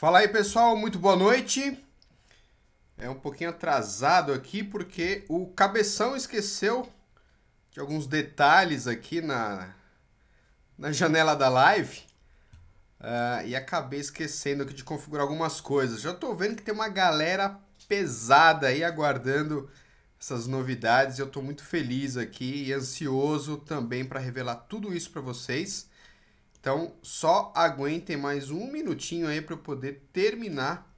Fala aí pessoal, muito boa noite. É um pouquinho atrasado aqui porque o cabeção esqueceu de alguns detalhes aqui na, na janela da live uh, e acabei esquecendo aqui de configurar algumas coisas. Já estou vendo que tem uma galera pesada aí aguardando essas novidades. e Eu estou muito feliz aqui e ansioso também para revelar tudo isso para vocês. Então, só aguentem mais um minutinho aí para eu poder terminar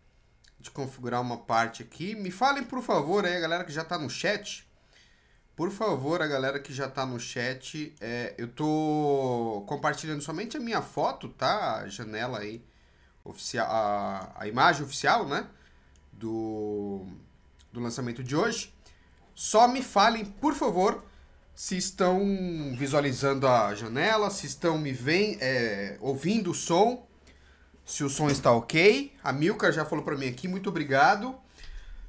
de configurar uma parte aqui. Me falem, por favor, aí a galera que já está no chat. Por favor, a galera que já está no chat, é, eu tô compartilhando somente a minha foto, tá? A janela aí, oficial, a, a imagem oficial, né? Do, do lançamento de hoje. Só me falem, por favor, se estão visualizando a janela, se estão me vem, é, ouvindo o som, se o som está ok. A Milka já falou para mim aqui, muito obrigado.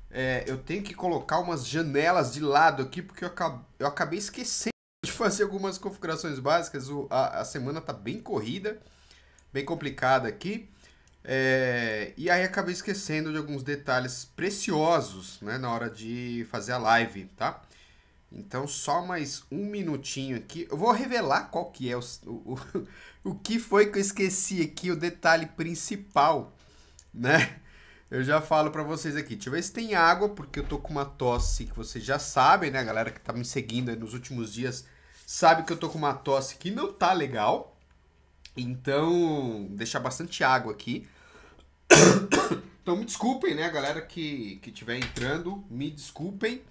É, eu tenho que colocar umas janelas de lado aqui, porque eu, acab eu acabei esquecendo de fazer algumas configurações básicas. O, a, a, semana tá bem corrida, bem complicada aqui. É, e aí acabei esquecendo de alguns detalhes preciosos né, na hora de fazer a live, tá? Então, só mais um minutinho aqui. Eu vou revelar qual que é o, o, o que foi que eu esqueci aqui, o detalhe principal, né? Eu já falo para vocês aqui. Deixa eu ver se tem água, porque eu tô com uma tosse que vocês já sabem, né? A galera que tá me seguindo nos últimos dias sabe que eu tô com uma tosse que não tá legal. Então, deixar bastante água aqui. Então, me desculpem, né, galera que, que tiver entrando, me desculpem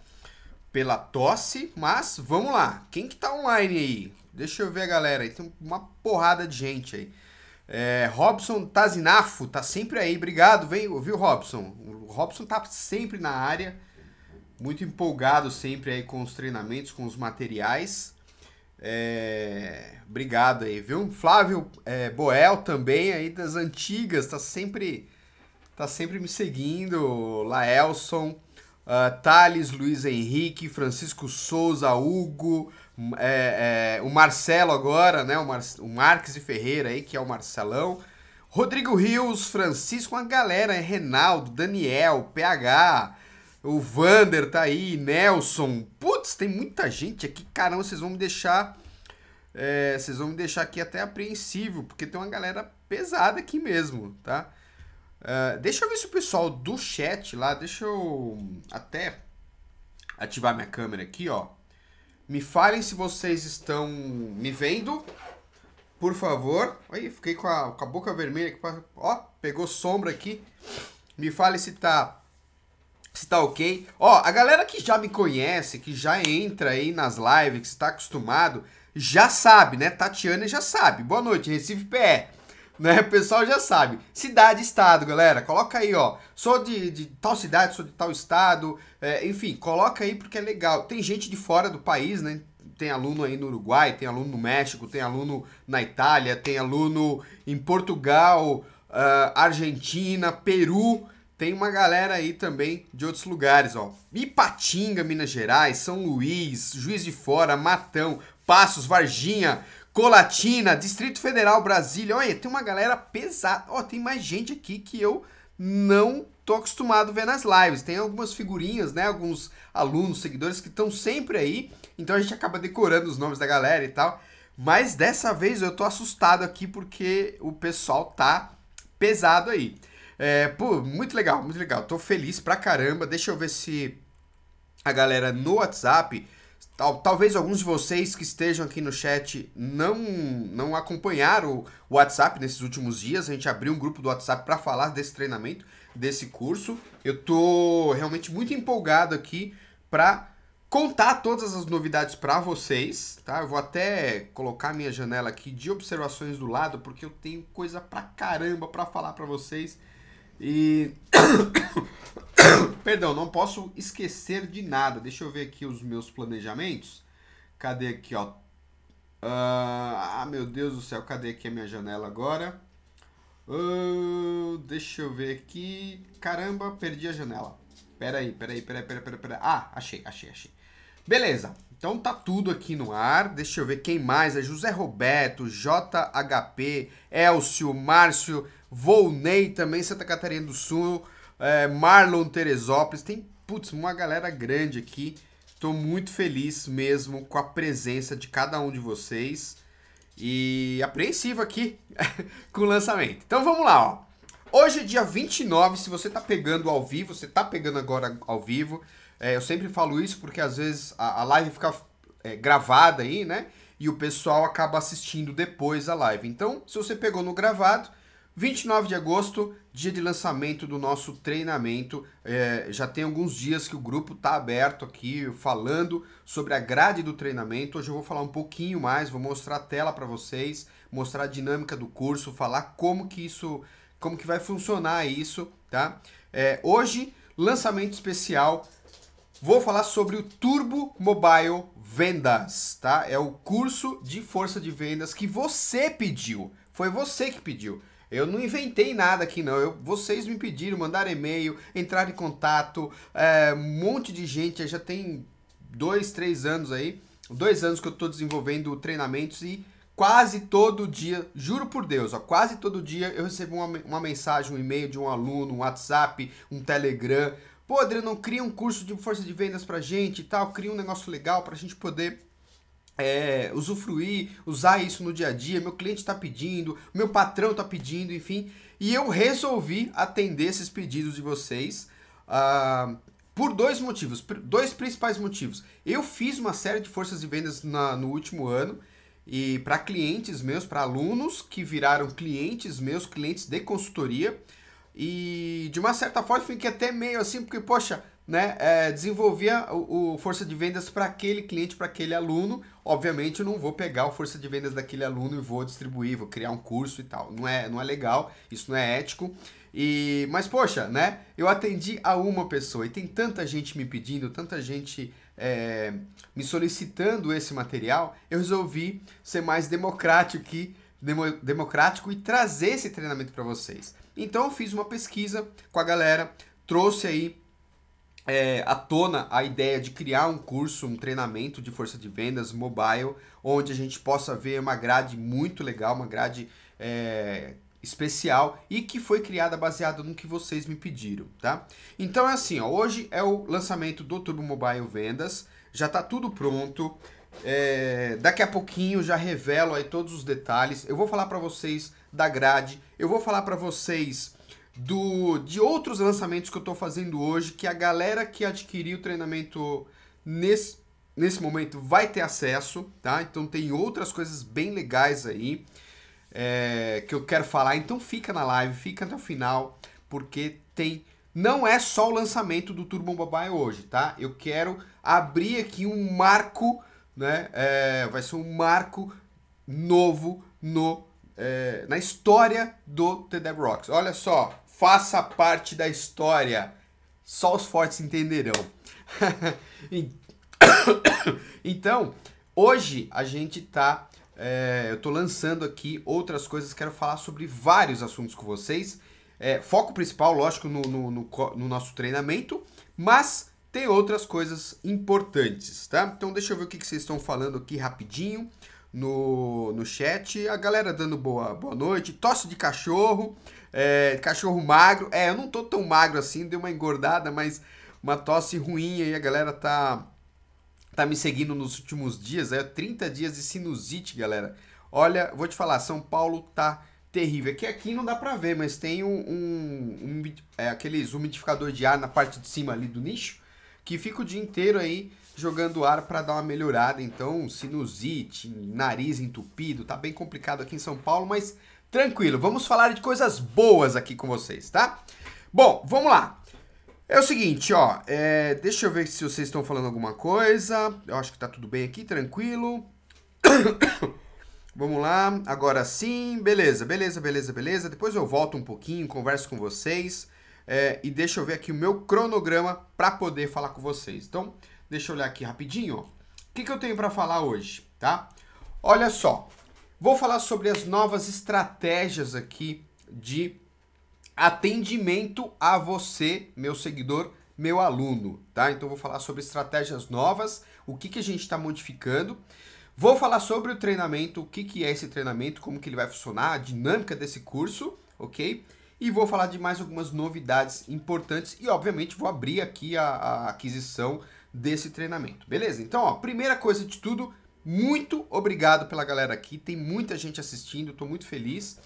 pela tosse, mas vamos lá. Quem que tá online aí? Deixa eu ver a galera aí, tem uma porrada de gente aí. É, Robson Tazinafo tá sempre aí, obrigado, vem, viu, Robson? O Robson tá sempre na área, muito empolgado sempre aí com os treinamentos, com os materiais. É, obrigado aí, viu? Flávio é, Boel também aí das antigas, tá sempre tá sempre me seguindo. Laelson, uh, Thales, Luiz Henrique, Francisco Souza, Hugo, é, é, o Marcelo agora, né? O, Mar o Marques e Ferreira aí, que é o Marcelão. Rodrigo Rios, Francisco, uma galera, é Renaldo, Daniel, PH, o Vander tá aí, Nelson. Putz, tem muita gente aqui. Caramba, vocês vão me deixar. É, vocês vão me deixar aqui até apreensivo, porque tem uma galera pesada aqui mesmo, tá? Ah, deixa eu ver se o pessoal do chat lá, deixa eu até ativar minha câmera aqui, ó. Me falem se vocês estão me vendo, por favor. aí fiquei com a, com a boca vermelha, aqui, ó, pegou sombra aqui. Me fale se tá, se tá ok. Ó, a galera que já me conhece, que já entra aí nas lives, que está acostumado, já sabe, né? Tatiana já sabe. Boa noite, Recife PE né? O pessoal já sabe. Cidade, estado, galera. Coloca aí, ó. Sou de, de tal cidade, sou de tal estado. É, enfim, coloca aí porque é legal. Tem gente de fora do país, né? Tem aluno aí no Uruguai, tem aluno no México, tem aluno na Itália, tem aluno em Portugal, uh, Argentina, Peru. Tem uma galera aí também de outros lugares, ó. Ipatinga, Minas Gerais, São Luís, Juiz de Fora, Matão, Passos, Varginha, Colatina, Distrito Federal, Brasília. Olha, tem uma galera pesada. Ó, tem mais gente aqui que eu não tô acostumado a ver nas lives. Tem algumas figurinhas, né? Alguns alunos, seguidores que estão sempre aí. Então a gente acaba decorando os nomes da galera e tal. Mas dessa vez eu tô assustado aqui porque o pessoal tá pesado aí. É, pô, muito legal, muito legal. Tô feliz pra caramba. Deixa eu ver se a galera no WhatsApp Tal, talvez alguns de vocês que estejam aqui no chat não, não acompanharam o WhatsApp nesses últimos dias. A gente abriu um grupo do WhatsApp para falar desse treinamento, desse curso. Eu tô realmente muito empolgado aqui para contar todas as novidades para vocês, tá? Eu vou até colocar minha janela aqui de observações do lado, porque eu tenho coisa pra caramba para falar para vocês. E Perdão, não posso esquecer de nada. Deixa eu ver aqui os meus planejamentos. Cadê aqui, ó? ah, ah meu Deus do céu, cadê aqui a minha janela agora? Uh, deixa eu ver aqui. Caramba, perdi a janela. Pera aí, pera aí, pera aí, pera aí, pera aí, pera aí. Ah, achei, achei, achei. Beleza, então tá tudo aqui no ar. Deixa eu ver quem mais. É José Roberto, JHP, Elcio, Márcio, Volney também, Santa Catarina do Sul é, Marlon Teresópolis, tem, putz, uma galera grande aqui. Estou muito feliz mesmo com a presença de cada um de vocês e apreensivo aqui com o lançamento. Então vamos lá, ó. Hoje, é dia 29, se você tá pegando ao vivo, você tá pegando agora ao vivo. É, eu sempre falo isso porque às vezes a, a live fica é, gravada aí, né? E o pessoal acaba assistindo depois a live. Então, se você pegou no gravado, 29 de agosto, dia de lançamento do nosso treinamento. É, já tem alguns dias que o grupo está aberto aqui falando sobre a grade do treinamento. Hoje eu vou falar um pouquinho mais, vou mostrar a tela para vocês, mostrar a dinâmica do curso, falar como que isso, como que vai funcionar isso, tá? É, hoje lançamento especial. Vou falar sobre o Turbo Mobile Vendas, tá? É o curso de força de vendas que você pediu. Foi você que pediu. Eu não inventei nada aqui, não. Eu, vocês me pediram, mandaram e-mail, entraram em contato, é, um monte de gente, já tem dois, três anos aí, dois anos que eu estou desenvolvendo treinamentos e quase todo dia, juro por Deus, ó, quase todo dia eu recebo uma, uma mensagem, um e-mail de um aluno, um WhatsApp, um Telegram. Pô, Adriano, cria um curso de força de vendas pra gente e tal, cria um negócio legal pra gente poder é, usufruir, usar isso no dia a dia. Meu cliente está pedindo, meu patrão está pedindo, enfim. E eu resolvi atender esses pedidos de vocês uh, por dois motivos, dois principais motivos. Eu fiz uma série de forças de vendas na, no último ano e para clientes meus, para alunos que viraram clientes meus, clientes de consultoria. E de uma certa forma fiquei até meio assim, porque, poxa, né, é, desenvolvia o, o, força de vendas para aquele cliente, para aquele aluno. Obviamente, eu não vou pegar o força de vendas daquele aluno e vou distribuir, vou criar um curso e tal. Não é, não é legal, isso não é ético. E, mas poxa, né? Eu atendi a uma pessoa e tem tanta gente me pedindo, tanta gente é, me solicitando esse material. Eu resolvi ser mais democrático que demo, democrático e trazer esse treinamento para vocês. Então eu fiz uma pesquisa com a galera, trouxe aí é, à tona a ideia de criar um curso, um treinamento de força de vendas mobile, onde a gente possa ver uma grade muito legal, uma grade é, especial e que foi criada baseada no que vocês me pediram, tá? Então é assim, ó, hoje é o lançamento do Turbo Mobile Vendas, já tá tudo pronto. É, daqui a pouquinho já revelo aí todos os detalhes. Eu vou falar para vocês da grade, eu vou falar para vocês do de outros lançamentos que eu estou fazendo hoje, que a galera que adquiriu o treinamento nesse, nesse momento vai ter acesso, tá? Então tem outras coisas bem legais aí é, que eu quero falar. Então fica na live, fica até o final, porque tem não é só o lançamento do Turbo Babai hoje, tá? Eu quero abrir aqui um marco, né? É, vai ser um marco novo no é, na história do The Dev Rocks. Olha só, faça parte da história. Só os fortes entenderão. então, hoje a gente tá. É, eu tô lançando aqui outras coisas, quero falar sobre vários assuntos com vocês. É, foco principal, lógico, no, no, no, no nosso treinamento, mas tem outras coisas importantes, tá? Então deixa eu ver o que, que vocês estão falando aqui rapidinho no, no chat. A galera dando boa, boa noite, tosse de cachorro é, cachorro magro. É, eu não tô tão magro assim, dei uma engordada, mas uma tosse ruim aí, a galera tá tá me seguindo nos últimos dias, é 30 dias de sinusite, galera. Olha, vou te falar, São Paulo tá terrível. Aqui, é aqui não dá pra ver, mas tem um, um, um é, aqueles umidificador de ar na parte de cima ali do nicho, que fica o dia inteiro aí jogando ar para dar uma melhorada. Então, sinusite, nariz entupido, tá bem complicado aqui em São Paulo, mas Tranquilo, vamos falar de coisas boas aqui com vocês, tá? Bom, vamos lá. É o seguinte, ó, é, deixa eu ver se vocês estão falando alguma coisa. Eu acho que tá tudo bem aqui, tranquilo. Vamos lá, agora sim, beleza, beleza, beleza, beleza. Depois eu volto um pouquinho, converso com vocês é, e deixa eu ver aqui o meu cronograma para poder falar com vocês. Então, deixa eu olhar aqui rapidinho. Ó. O que, que eu tenho para falar hoje, tá? Olha só, Vou falar sobre as novas estratégias aqui de atendimento a você, meu seguidor, meu aluno, tá? Então vou falar sobre estratégias novas, o que, que a gente está modificando. Vou falar sobre o treinamento, o que, que é esse treinamento, como que ele vai funcionar, a dinâmica desse curso, ok? E vou falar de mais algumas novidades importantes e, obviamente, vou abrir aqui a, a aquisição desse treinamento, beleza? Então, ó, primeira coisa de tudo, muito obrigado pela galera aqui. Tem muita gente assistindo, estou muito feliz.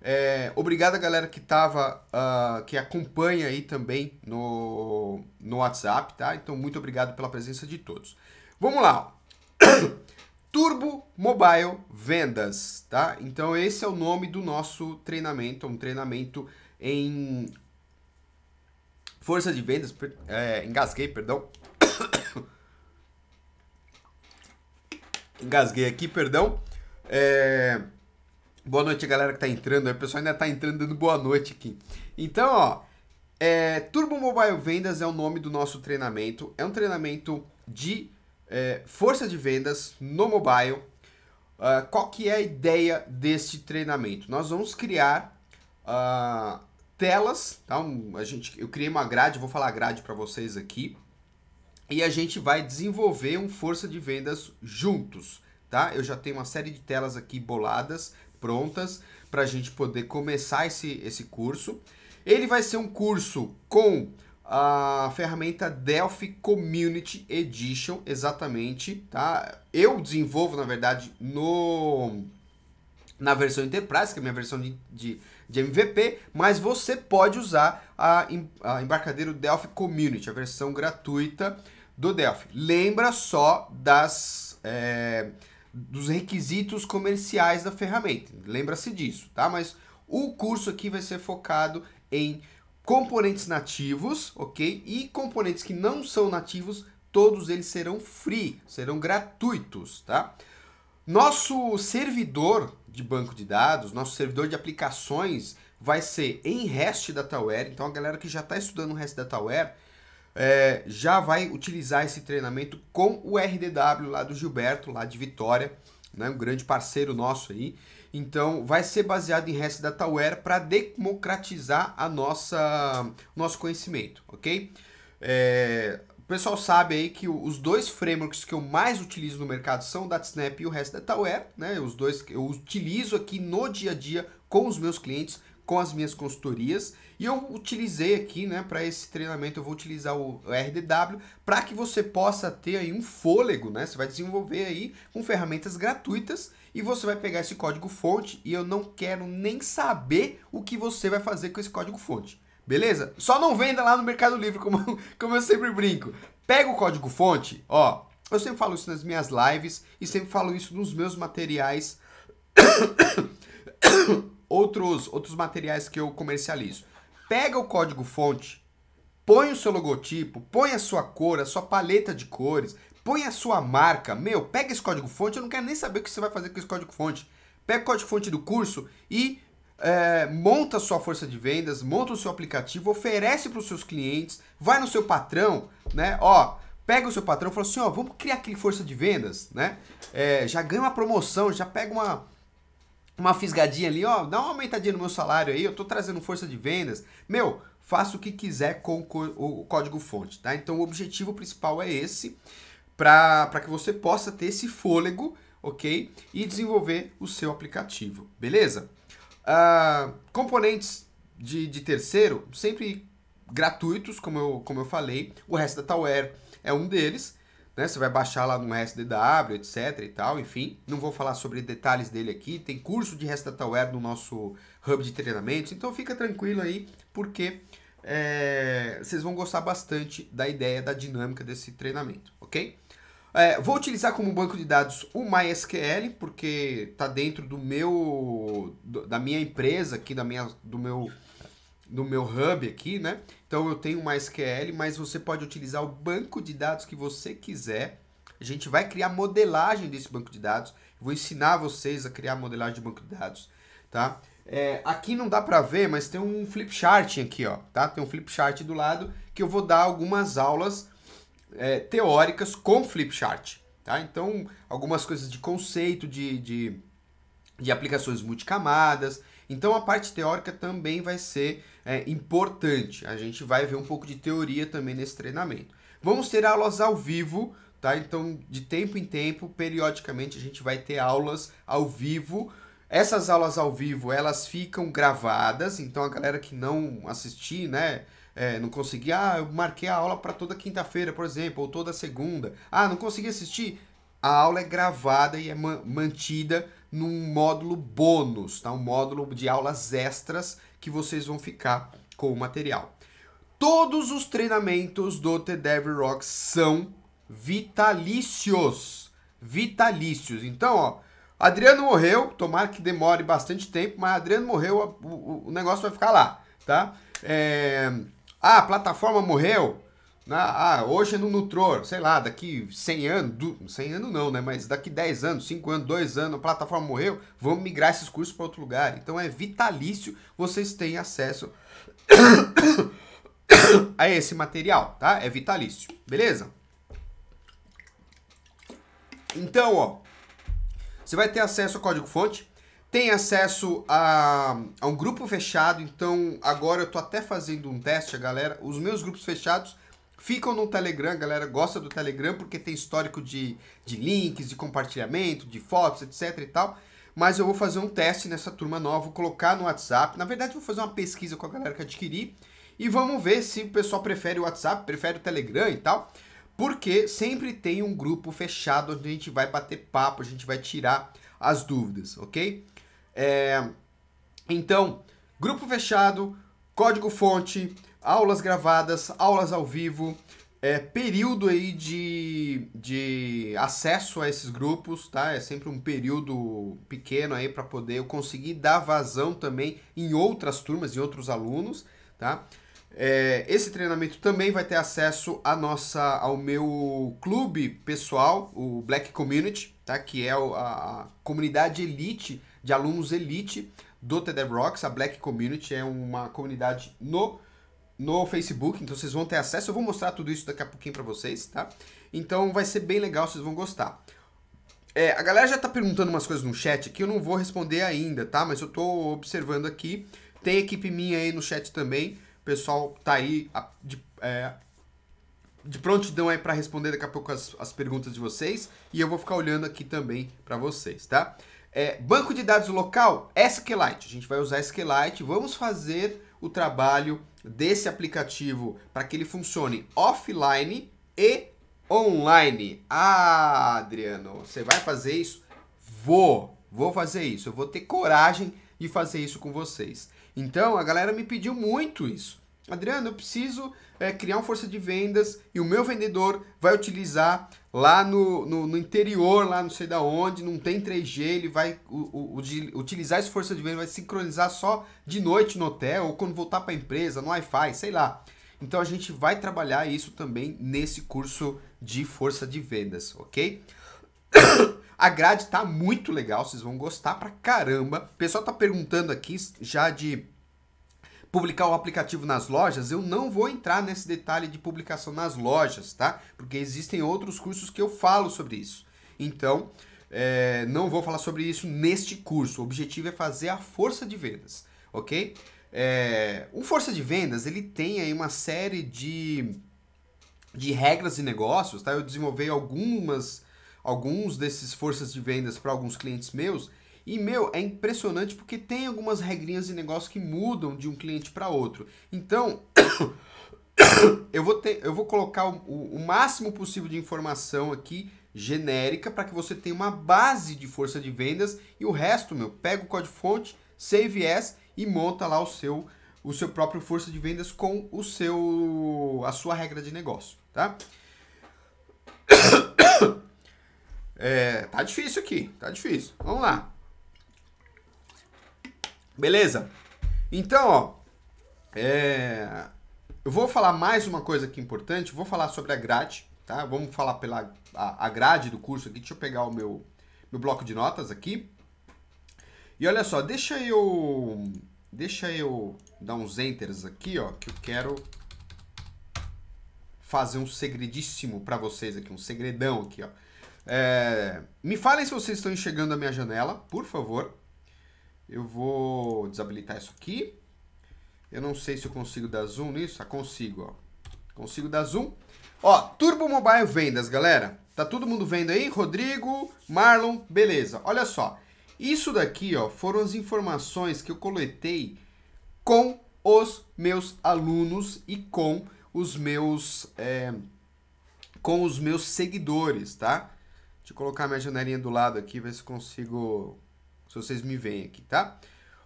É, obrigado a galera que tava, uh, que acompanha aí também no, no WhatsApp, tá? Então, muito obrigado pela presença de todos. Vamos lá. Turbo Mobile Vendas, tá? Então, esse é o nome do nosso treinamento, é um treinamento em força de vendas, é, engasguei, perdão. Engasguei aqui, perdão. É... Boa noite, galera que tá entrando. O pessoal ainda tá entrando dando boa noite aqui. Então, ó, é... Turbo Mobile Vendas é o nome do nosso treinamento. É um treinamento de é, força de vendas no mobile. Uh, qual que é a ideia deste treinamento? Nós vamos criar uh, telas, tá? Um, a gente, eu criei uma grade, vou falar grade para vocês aqui e a gente vai desenvolver um força de vendas juntos, tá? Eu já tenho uma série de telas aqui boladas, prontas, para a gente poder começar esse, esse curso. Ele vai ser um curso com a ferramenta Delphi Community Edition, exatamente, tá? Eu desenvolvo, na verdade, no na versão Enterprise, que é a minha versão de, de, de MVP, mas você pode usar a, a embarcadeiro Delphi Community, a versão gratuita, do Delphi. Lembra só das, é, dos requisitos comerciais da ferramenta. Lembra-se disso, tá? Mas o curso aqui vai ser focado em componentes nativos, ok? E componentes que não são nativos, todos eles serão free, serão gratuitos, tá? Nosso servidor de banco de dados, nosso servidor de aplicações vai ser em REST Dataware. Então a galera que já está estudando REST Dataware é, já vai utilizar esse treinamento com o RDW lá do Gilberto, lá de Vitória, né? um grande parceiro nosso aí. Então, vai ser baseado em REST Dataware para democratizar a nossa nosso conhecimento, ok? É, o pessoal sabe aí que os dois frameworks que eu mais utilizo no mercado são o DataSnap e o REST Dataware, né? Os dois que eu utilizo aqui no dia a dia com os meus clientes, com as minhas consultorias. E eu utilizei aqui, né, para esse treinamento, eu vou utilizar o RDW para que você possa ter aí um fôlego, né? Você vai desenvolver aí com ferramentas gratuitas e você vai pegar esse código fonte e eu não quero nem saber o que você vai fazer com esse código fonte. Beleza? Só não venda lá no Mercado Livre, como, como eu sempre brinco. Pega o código fonte, ó. Eu sempre falo isso nas minhas lives e sempre falo isso nos meus materiais. outros, outros materiais que eu comercializo pega o código fonte, põe o seu logotipo, põe a sua cor, a sua paleta de cores, põe a sua marca. Meu, pega esse código fonte, eu não quero nem saber o que você vai fazer com esse código fonte. Pega o código fonte do curso e é, monta a sua força de vendas, monta o seu aplicativo, oferece para os seus clientes, vai no seu patrão, né? Ó, pega o seu patrão e fala assim, ó, vamos criar aquele força de vendas, né? É, já ganha uma promoção, já pega uma uma fisgadinha ali, ó, dá uma aumentadinha no meu salário aí, eu tô trazendo força de vendas. Meu, faça o que quiser com o código fonte, tá? Então o objetivo principal é esse, para que você possa ter esse fôlego, ok? E desenvolver o seu aplicativo, beleza? Uh, componentes de, de terceiro, sempre gratuitos, como eu, como eu falei, o resto da tower é um deles né? Você vai baixar lá no SDW, etc e tal, enfim. Não vou falar sobre detalhes dele aqui. Tem curso de RestDataWare no nosso hub de treinamentos, então fica tranquilo aí, porque é, vocês vão gostar bastante da ideia, da dinâmica desse treinamento, ok? É, vou utilizar como banco de dados o MySQL, porque está dentro do meu, do, da minha empresa aqui, da minha, do meu, do meu hub aqui, né? Então eu tenho uma SQL, mas você pode utilizar o banco de dados que você quiser. A gente vai criar modelagem desse banco de dados. Vou ensinar vocês a criar modelagem de banco de dados, tá? É, aqui não dá para ver, mas tem um flip chart aqui, ó, tá? Tem um flip chart do lado que eu vou dar algumas aulas é, teóricas com flip chart, tá? Então, algumas coisas de conceito, de, de, de aplicações multicamadas. Então, a parte teórica também vai ser é, importante. A gente vai ver um pouco de teoria também nesse treinamento. Vamos ter aulas ao vivo, tá? Então, de tempo em tempo, periodicamente, a gente vai ter aulas ao vivo. Essas aulas ao vivo, elas ficam gravadas, então a galera que não assistir, né, é, não consegui, ah, eu marquei a aula para toda quinta-feira, por exemplo, ou toda segunda. Ah, não consegui assistir. A aula é gravada e é mantida num módulo bônus, tá? Um módulo de aulas extras que vocês vão ficar com o material. Todos os treinamentos do TDEV Devil são vitalícios. Vitalícios. Então, ó, Adriano morreu, tomara que demore bastante tempo, mas Adriano morreu, o, o negócio vai ficar lá, tá? É... Ah, a plataforma morreu? Ah, hoje é no Nutror, sei lá, daqui 100 anos, 100 anos não, né? Mas daqui 10 anos, 5 anos, 2 anos, a plataforma morreu, vamos migrar esses cursos para outro lugar. Então é vitalício vocês terem acesso a esse material, tá? É vitalício, beleza? Então, ó, você vai ter acesso ao código-fonte, tem acesso a, a um grupo fechado, então agora eu tô até fazendo um teste, galera, os meus grupos fechados ficam no Telegram, a galera gosta do Telegram porque tem histórico de, de links, de compartilhamento, de fotos, etc e tal. Mas eu vou fazer um teste nessa turma nova, vou colocar no WhatsApp. Na verdade, vou fazer uma pesquisa com a galera que adquiri e vamos ver se o pessoal prefere o WhatsApp, prefere o Telegram e tal. Porque sempre tem um grupo fechado onde a gente vai bater papo, a gente vai tirar as dúvidas, ok? É... Então, grupo fechado, código fonte, aulas gravadas, aulas ao vivo, é, período aí de, de acesso a esses grupos, tá? É sempre um período pequeno aí para poder eu conseguir dar vazão também em outras turmas, em outros alunos, tá? É, esse treinamento também vai ter acesso a nossa, ao meu clube pessoal, o Black Community, tá? Que é a, a comunidade elite de alunos elite do TEDx Rocks. A Black Community é uma comunidade no no Facebook, então vocês vão ter acesso. Eu vou mostrar tudo isso daqui a pouquinho para vocês, tá? Então vai ser bem legal, vocês vão gostar. É, a galera já tá perguntando umas coisas no chat que eu não vou responder ainda, tá? Mas eu tô observando aqui. Tem equipe minha aí no chat também. O pessoal tá aí de, é, de prontidão aí para responder daqui a pouco as, as perguntas de vocês. E eu vou ficar olhando aqui também para vocês, tá? É, banco de dados local, SQLite. A gente vai usar SQLite. Vamos fazer o trabalho desse aplicativo para que ele funcione offline e online. Ah, Adriano, você vai fazer isso? Vou, vou fazer isso. Eu vou ter coragem de fazer isso com vocês. Então, a galera me pediu muito isso. Adriano, eu preciso é, criar uma força de vendas e o meu vendedor vai utilizar lá no, no, no, interior, lá não sei da onde, não tem 3G, ele vai o, o, utilizar essa força de venda, vai sincronizar só de noite no hotel ou quando voltar para a empresa, no Wi-Fi, sei lá. Então a gente vai trabalhar isso também nesse curso de força de vendas, ok? A grade tá muito legal, vocês vão gostar pra caramba. O pessoal tá perguntando aqui já de publicar o aplicativo nas lojas, eu não vou entrar nesse detalhe de publicação nas lojas, tá? Porque existem outros cursos que eu falo sobre isso. Então, é, não vou falar sobre isso neste curso. O objetivo é fazer a força de vendas, ok? É, o força de vendas ele tem aí uma série de, de regras e negócios, tá? Eu desenvolvi algumas alguns desses forças de vendas para alguns clientes meus e meu, é impressionante porque tem algumas regrinhas de negócio que mudam de um cliente para outro. Então, eu vou ter, eu vou colocar o, o máximo possível de informação aqui genérica para que você tenha uma base de força de vendas e o resto, meu, pega o código-fonte, save as e monta lá o seu o seu próprio força de vendas com o seu a sua regra de negócio, tá? É, tá difícil aqui, tá difícil. Vamos lá. Beleza? Então, ó, é... eu vou falar mais uma coisa aqui importante, vou falar sobre a grade, tá? Vamos falar pela a, a grade do curso aqui, deixa eu pegar o meu, meu bloco de notas aqui. E olha só, deixa eu deixa eu dar uns enters aqui, ó, que eu quero fazer um segredíssimo para vocês aqui, um segredão aqui, ó. É, me falem se vocês estão enxergando a minha janela, por favor. Eu vou desabilitar isso aqui. Eu não sei se eu consigo dar zoom nisso. Ah, consigo, ó. Consigo dar zoom. Ó, Turbo Mobile vendas, galera. Tá todo mundo vendo aí? Rodrigo, Marlon, beleza. Olha só. Isso daqui, ó, foram as informações que eu coletei com os meus alunos e com os meus é, com os meus seguidores, tá? Deixa eu colocar minha janelinha do lado aqui, ver se consigo se vocês me veem aqui, tá?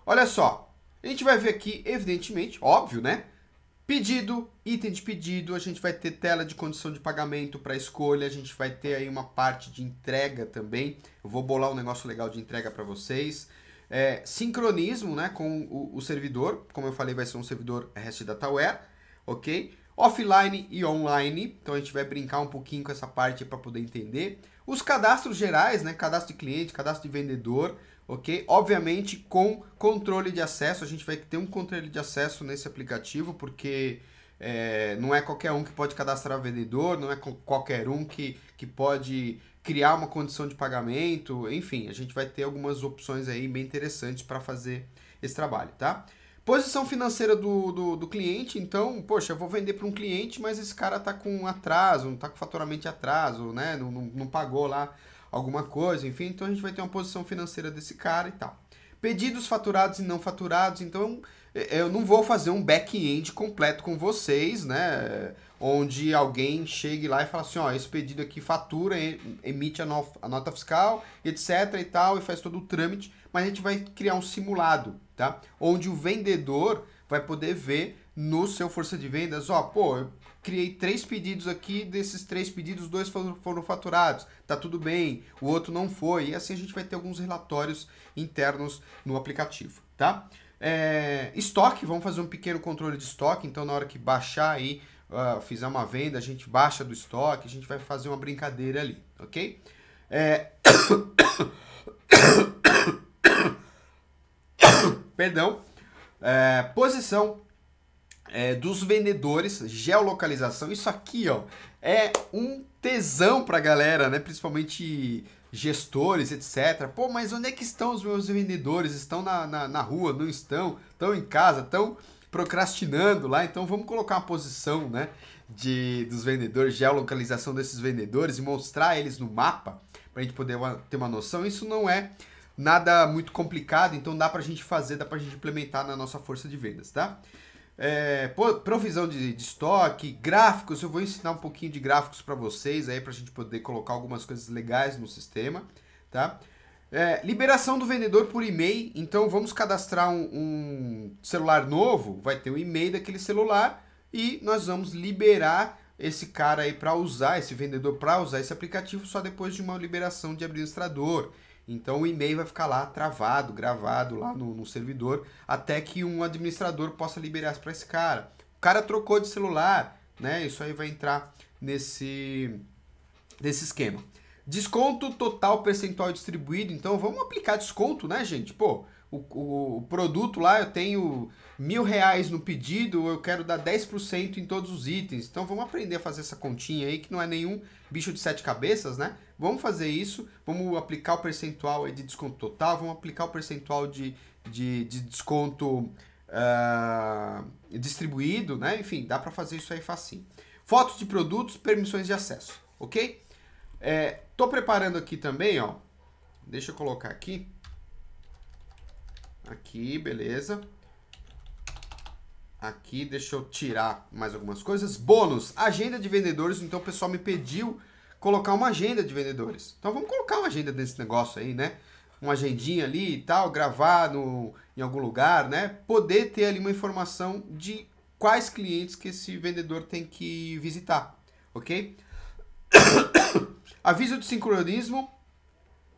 Olha só, a gente vai ver aqui, evidentemente, óbvio, né? Pedido, item de pedido, a gente vai ter tela de condição de pagamento para escolha, a gente vai ter aí uma parte de entrega também. Eu vou bolar um negócio legal de entrega para vocês. É, sincronismo né, com o, o, servidor, como eu falei, vai ser um servidor REST Dataware, ok? Offline e online, então a gente vai brincar um pouquinho com essa parte para poder entender. Os cadastros gerais, né? Cadastro de cliente, cadastro de vendedor, ok? Obviamente com controle de acesso, a gente vai ter um controle de acesso nesse aplicativo, porque é, não é qualquer um que pode cadastrar vendedor, não é qualquer um que, que pode criar uma condição de pagamento, enfim, a gente vai ter algumas opções aí bem interessantes para fazer esse trabalho, tá? Posição financeira do, do, do, cliente, então, poxa, eu vou vender para um cliente, mas esse cara tá com atraso, tá com faturamento de atraso, né? Não, não, não pagou lá alguma coisa, enfim. Então a gente vai ter uma posição financeira desse cara e tal. Pedidos faturados e não faturados, então é, é, eu não vou fazer um back-end completo com vocês, né? Onde alguém chegue lá e fala assim, ó, esse pedido aqui fatura, emite a, no a nota fiscal, etc e tal, e faz todo o trâmite, mas a gente vai criar um simulado, tá? Onde o vendedor vai poder ver no seu força de vendas, ó, pô, criei três pedidos aqui, desses três pedidos, dois foram, foram faturados, tá tudo bem, o outro não foi. E assim a gente vai ter alguns relatórios internos no aplicativo, tá? É, estoque, vamos fazer um pequeno controle de estoque, então na hora que baixar aí, uh, fizer uma venda, a gente baixa do estoque, a gente vai fazer uma brincadeira ali, ok? É... Perdão. É, posição, é, dos vendedores, geolocalização. Isso aqui, ó, é um tesão pra galera, né? Principalmente gestores, etc. Pô, mas onde é que estão os meus vendedores? Estão na, na, na rua? Não estão? Estão em casa? Estão procrastinando lá? Então vamos colocar uma posição, né? De, dos vendedores, geolocalização desses vendedores e mostrar eles no mapa para a gente poder uma, ter uma noção. Isso não é nada muito complicado, então dá para a gente fazer, dá para a gente implementar na nossa força de vendas, tá? é, provisão de, de, estoque, gráficos. Eu vou ensinar um pouquinho de gráficos para vocês aí para a gente poder colocar algumas coisas legais no sistema, tá? É, liberação do vendedor por e-mail. Então vamos cadastrar um, um celular novo, vai ter o um e-mail daquele celular e nós vamos liberar esse cara aí para usar, esse vendedor para usar esse aplicativo só depois de uma liberação de administrador. Então o e-mail vai ficar lá travado, gravado lá no, no servidor, até que um administrador possa liberar para esse cara. O cara trocou de celular, né? Isso aí vai entrar nesse, nesse esquema. Desconto total percentual distribuído. Então vamos aplicar desconto, né, gente? Pô, o, o, o produto lá eu tenho mil reais no pedido, eu quero dar 10% em todos os itens. Então vamos aprender a fazer essa continha aí que não é nenhum bicho de sete cabeças, né? Vamos fazer isso, vamos aplicar o percentual de desconto total, vamos aplicar o percentual de, de, de desconto uh, distribuído, né? Enfim, dá para fazer isso aí facinho. Fotos de produtos, permissões de acesso, ok? É, tô preparando aqui também, ó. Deixa eu colocar aqui. Aqui, beleza. Aqui, deixa eu tirar mais algumas coisas. Bônus, agenda de vendedores. Então, o pessoal me pediu colocar uma agenda de vendedores. Então, vamos colocar uma agenda desse negócio aí, né? Uma agendinha ali e tal, gravar no, em algum lugar, né? Poder ter ali uma informação de quais clientes que esse vendedor tem que visitar, ok? Aviso de sincronismo.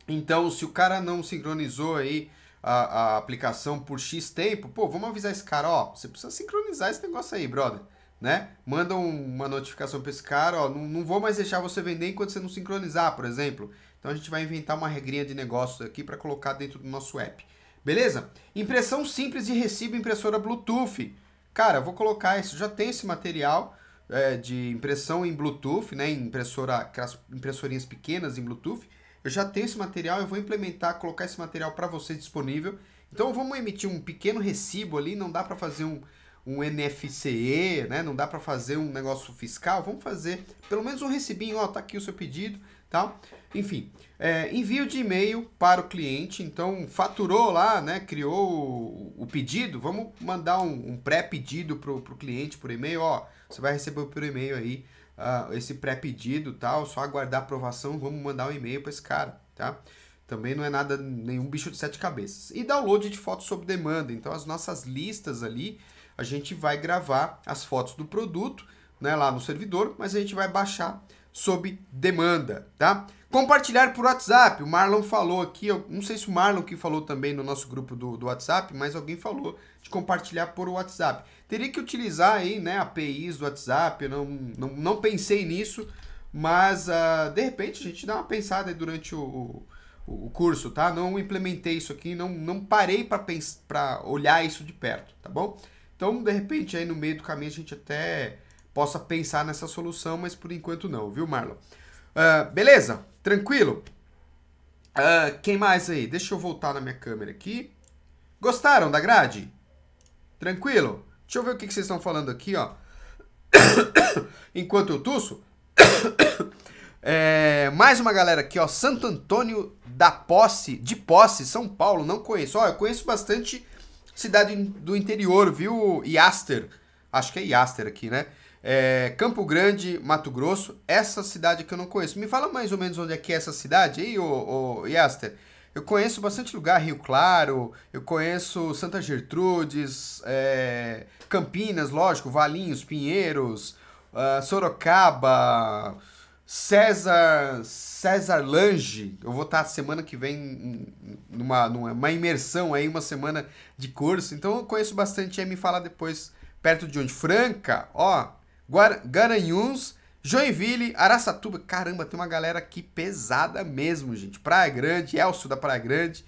Então, se o cara não sincronizou aí a, a aplicação por X tempo, pô, vamos avisar esse cara, ó, você precisa sincronizar esse negócio aí, brother. Né? Manda um, uma notificação para esse cara, ó, não, não vou mais deixar você vender enquanto você não sincronizar, por exemplo. Então a gente vai inventar uma regrinha de negócios aqui para colocar dentro do nosso app. Beleza? Impressão simples de recibo impressora Bluetooth. Cara, vou colocar isso, já tem esse material é, de impressão em Bluetooth, né? Impressora, aquelas impressorinhas pequenas em Bluetooth eu já tenho esse material, eu vou implementar, colocar esse material para você disponível. Então vamos emitir um pequeno recibo ali, não dá para fazer um, um NFCE, né? Não dá para fazer um negócio fiscal, vamos fazer pelo menos um recibinho, ó, tá aqui o seu pedido, tal. Tá? Enfim, é, envio de e-mail para o cliente, então faturou lá, né? Criou o, o pedido, vamos mandar um, um pré-pedido pro, pro cliente por e-mail, ó, você vai receber por e-mail aí uh, esse pré-pedido tal, só aguardar a aprovação, vamos mandar um e-mail para esse cara, tá? Também não é nada, nenhum bicho de sete cabeças. E download de fotos sob demanda. Então, as nossas listas ali, a gente vai gravar as fotos do produto né, lá no servidor, mas a gente vai baixar sob demanda, tá? Compartilhar por WhatsApp. O Marlon falou aqui, eu não sei se o Marlon que falou também no nosso grupo do, do WhatsApp, mas alguém falou de compartilhar por WhatsApp. Teria que utilizar aí, né, APIs do WhatsApp, eu não, não, não pensei nisso, mas uh, de repente a gente dá uma pensada aí durante o, o, o curso, tá? Não implementei isso aqui, não, não parei para olhar isso de perto, tá bom? Então, de repente, aí no meio do caminho a gente até possa pensar nessa solução, mas por enquanto não, viu, Marlon? Uh, beleza? Tranquilo? Uh, quem mais aí? Deixa eu voltar na minha câmera aqui. Gostaram da grade? Tranquilo? Deixa eu ver o que, que vocês estão falando aqui, ó. Enquanto eu tuço. é, mais uma galera aqui, ó. Santo Antônio da Posse, de Posse, São Paulo. Não conheço. Ó, eu conheço bastante cidade do interior, viu? Iaster. Acho que é Iaster aqui, né? É, Campo Grande, Mato Grosso, essa cidade que eu não conheço. Me fala mais ou menos onde é que é essa cidade aí, ô, ô Yaster. Eu conheço bastante lugar, Rio Claro, eu conheço Santa Gertrudes, é, Campinas, lógico, Valinhos, Pinheiros, uh, Sorocaba, César, César Lange. Eu vou estar tá semana que vem numa, numa imersão aí, uma semana de curso, então eu conheço bastante. Aí me fala depois perto de onde? Franca, ó, Garanhuns, Joinville, Araçatuba. Caramba, tem uma galera aqui pesada mesmo, gente. Praia Grande, Elcio da Praia Grande,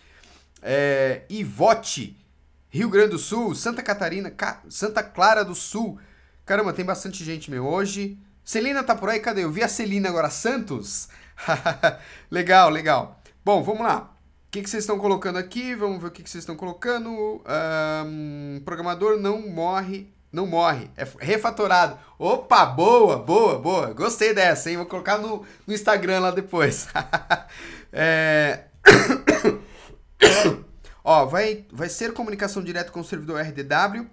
é, Ivote, Rio Grande do Sul, Santa Catarina, Ca... Santa Clara do Sul. Caramba, tem bastante gente, meu, hoje. Celina tá por aí? Cadê? Eu vi a Celina agora. Santos? legal, legal. Bom, vamos lá. O que, que vocês estão colocando aqui? Vamos ver o que, que vocês estão colocando. Um, programador não morre não morre, é refatorado. Opa, boa, boa, boa. Gostei dessa, hein? Vou colocar no, no Instagram lá depois. é... Ó, vai, vai ser comunicação direta com o servidor RDW. Uh,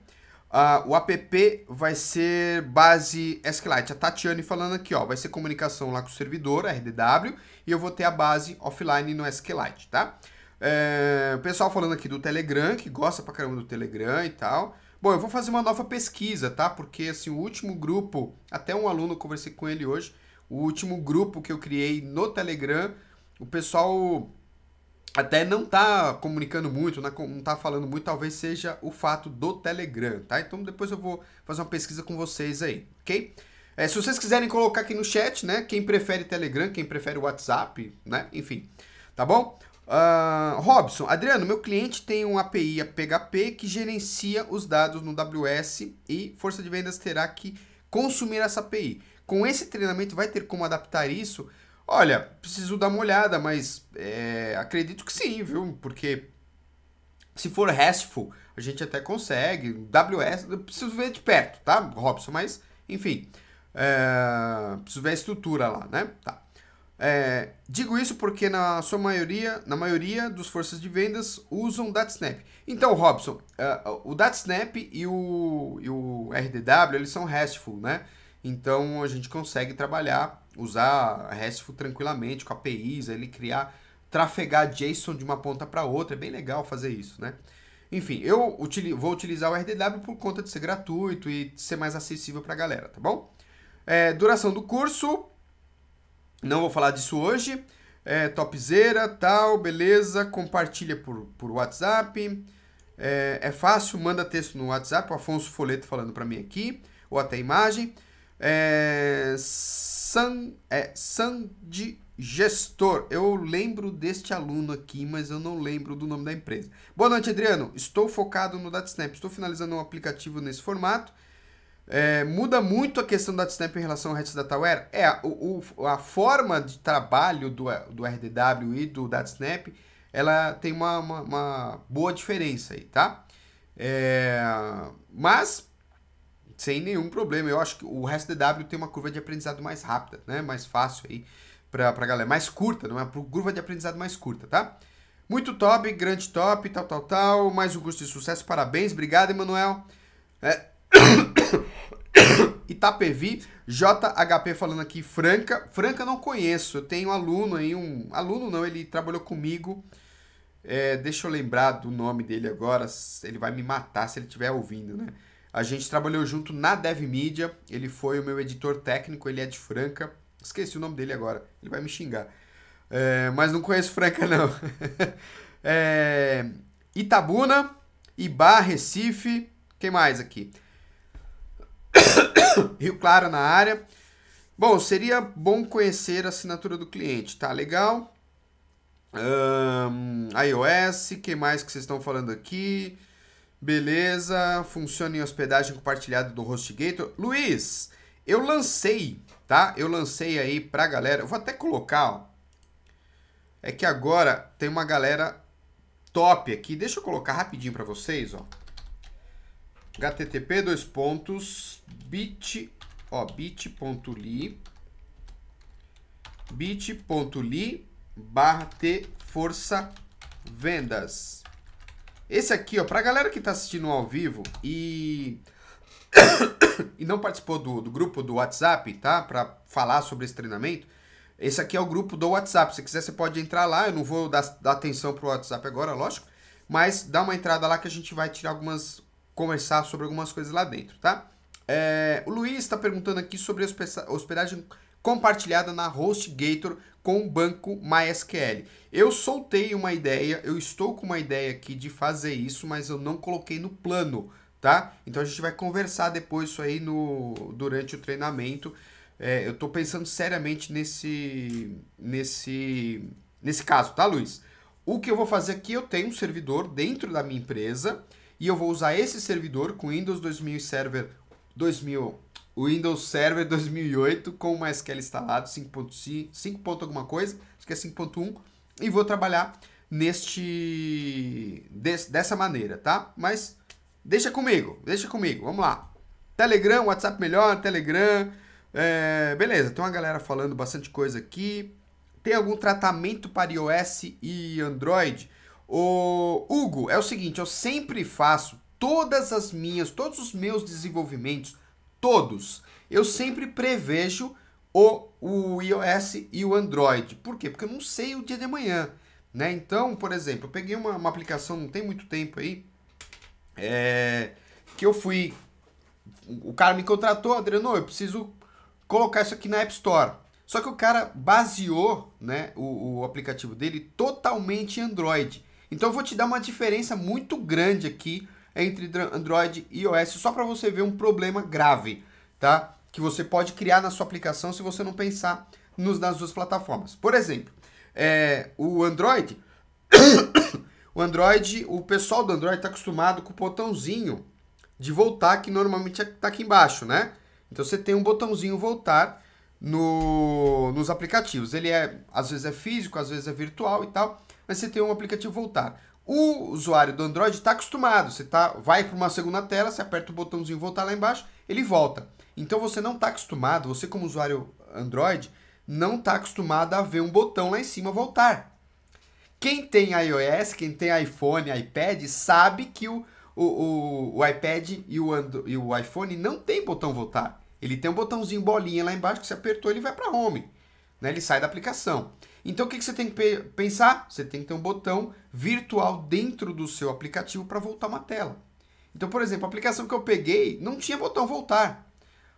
ah, o app vai ser base SQLite. A Tatiane falando aqui, ó, vai ser comunicação lá com o servidor, RDW, e eu vou ter a base offline no SQLite, tá? É, o pessoal falando aqui do Telegram, que gosta pra caramba do Telegram e tal. Bom, eu vou fazer uma nova pesquisa, tá? Porque assim, o último grupo, até um aluno conversei com ele hoje, o último grupo que eu criei no Telegram, o pessoal até não tá comunicando muito, não tá falando muito, talvez seja o fato do Telegram, tá? Então depois eu vou fazer uma pesquisa com vocês aí, ok? É, se vocês quiserem colocar aqui no chat, né? Quem prefere Telegram, quem prefere WhatsApp, né? Enfim, tá bom? Uh, Robson, Adriano, meu cliente tem um API a PHP que gerencia os dados no WS e força de vendas terá que consumir essa API. Com esse treinamento, vai ter como adaptar isso? Olha, preciso dar uma olhada, mas é, acredito que sim, viu? Porque se for RESTful, a gente até consegue. WS, eu preciso ver de perto, tá, Robson? Mas, enfim, é, preciso ver a estrutura lá, né? Tá. É, digo isso porque na sua maioria, na maioria dos forças de vendas usam DatSnap. Então, Robson, uh, o DatSnap e o, e o RDW, eles são RESTful, né? Então, a gente consegue trabalhar, usar RESTful tranquilamente com APIs, ele criar, trafegar JSON de uma ponta para outra, é bem legal fazer isso, né? Enfim, eu vou utilizar o RDW por conta de ser gratuito e ser mais acessível para a galera, tá bom? É, duração do curso, não vou falar disso hoje. É, topzera, tal, beleza. Compartilha por, por WhatsApp. É, é, fácil, manda texto no WhatsApp. O Afonso Foleto falando para mim aqui, ou até imagem. É, San, é, Sandi Gestor. Eu lembro deste aluno aqui, mas eu não lembro do nome da empresa. Boa noite, Adriano. Estou focado no DataSnap. Estou finalizando um aplicativo nesse formato é, muda muito a questão da Stamp em relação ao Redis da Tawera? É, o, o, a forma de trabalho do, do RDW e do DatSnap, ela tem uma, uma, uma, boa diferença aí, tá? É, mas, sem nenhum problema, eu acho que o RDW tem uma curva de aprendizado mais rápida, né? Mais fácil aí pra, pra galera, mais curta, não é? Por curva de aprendizado mais curta, tá? Muito top, grande top, tal, tal, tal. Mais um curso de sucesso, parabéns, obrigado, Emanuel. É... Itapevi, JHP falando aqui, Franca. Franca não conheço, eu tenho um aluno aí, um. Aluno não, ele trabalhou comigo. É, deixa eu lembrar do nome dele agora, ele vai me matar se ele estiver ouvindo, né? A gente trabalhou junto na DevMedia, ele foi o meu editor técnico, ele é de Franca. Esqueci o nome dele agora, ele vai me xingar. É, mas não conheço Franca, não. é, Itabuna, Ibá, Recife, quem mais aqui? Rio Claro na área. Bom, seria bom conhecer a assinatura do cliente, tá legal? Um, iOS, que mais que vocês estão falando aqui? Beleza, funciona em hospedagem compartilhada do HostGator. Luiz, eu lancei, tá? Eu lancei aí pra galera, eu vou até colocar, ó. É que agora tem uma galera top aqui. Deixa eu colocar rapidinho para vocês, ó http dois pontos bit ó bit.ly bit.ly barra t força vendas esse aqui ó para galera que está assistindo ao vivo e e não participou do, do grupo do WhatsApp tá para falar sobre esse treinamento esse aqui é o grupo do WhatsApp. Se quiser, você pode entrar lá. Eu não vou dar, dar atenção pro WhatsApp agora, lógico. Mas dá uma entrada lá que a gente vai tirar algumas conversar sobre algumas coisas lá dentro, tá? É, o Luiz está perguntando aqui sobre hospedagem compartilhada na HostGator com o banco MySQL. Eu soltei uma ideia, eu estou com uma ideia aqui de fazer isso, mas eu não coloquei no plano, tá? Então a gente vai conversar depois isso aí no, durante o treinamento. É, eu estou pensando seriamente nesse, nesse, nesse caso, tá, Luiz? O que eu vou fazer aqui, eu tenho um servidor dentro da minha empresa, e eu vou usar esse servidor com Windows 2000 Server 2000, Windows Server 2008 com o MySQL instalado 5.5, 5. alguma coisa, acho que é 5.1 e vou trabalhar neste des, dessa maneira, tá? Mas deixa comigo, deixa comigo, vamos lá. Telegram, WhatsApp melhor, Telegram, é, beleza, tem uma galera falando bastante coisa aqui. Tem algum tratamento para iOS e Android? O Hugo, é o seguinte, eu sempre faço todas as minhas, todos os meus desenvolvimentos, todos, eu sempre prevejo o, o iOS e o Android. Por quê? Porque eu não sei o dia de amanhã, né? Então, por exemplo, eu peguei uma, uma aplicação não tem muito tempo aí, é, que eu fui, o cara me contratou, Adriano, eu preciso colocar isso aqui na App Store. Só que o cara baseou né, o, o aplicativo dele totalmente em Android. Então eu vou te dar uma diferença muito grande aqui entre Android e iOS, só para você ver um problema grave, tá? Que você pode criar na sua aplicação se você não pensar nos, nas duas plataformas. Por exemplo, é, o Android, o Android, o pessoal do Android está acostumado com o botãozinho de voltar que normalmente está é, aqui embaixo, né? Então você tem um botãozinho voltar no, nos aplicativos. Ele é às vezes é físico, às vezes é virtual e tal mas você tem um aplicativo voltar. O usuário do Android está acostumado, você tá, vai para uma segunda tela, você aperta o botãozinho voltar lá embaixo, ele volta. Então você não está acostumado, você como usuário Android, não está acostumado a ver um botão lá em cima voltar. Quem tem iOS, quem tem iPhone, iPad, sabe que o, o, o, iPad e o, e o iPhone não tem botão voltar. Ele tem um botãozinho bolinha lá embaixo que você apertou, ele vai para home. Né? Ele sai da aplicação. Então o que, que você tem que pensar? Você tem que ter um botão virtual dentro do seu aplicativo para voltar uma tela. Então, por exemplo, a aplicação que eu peguei não tinha botão voltar.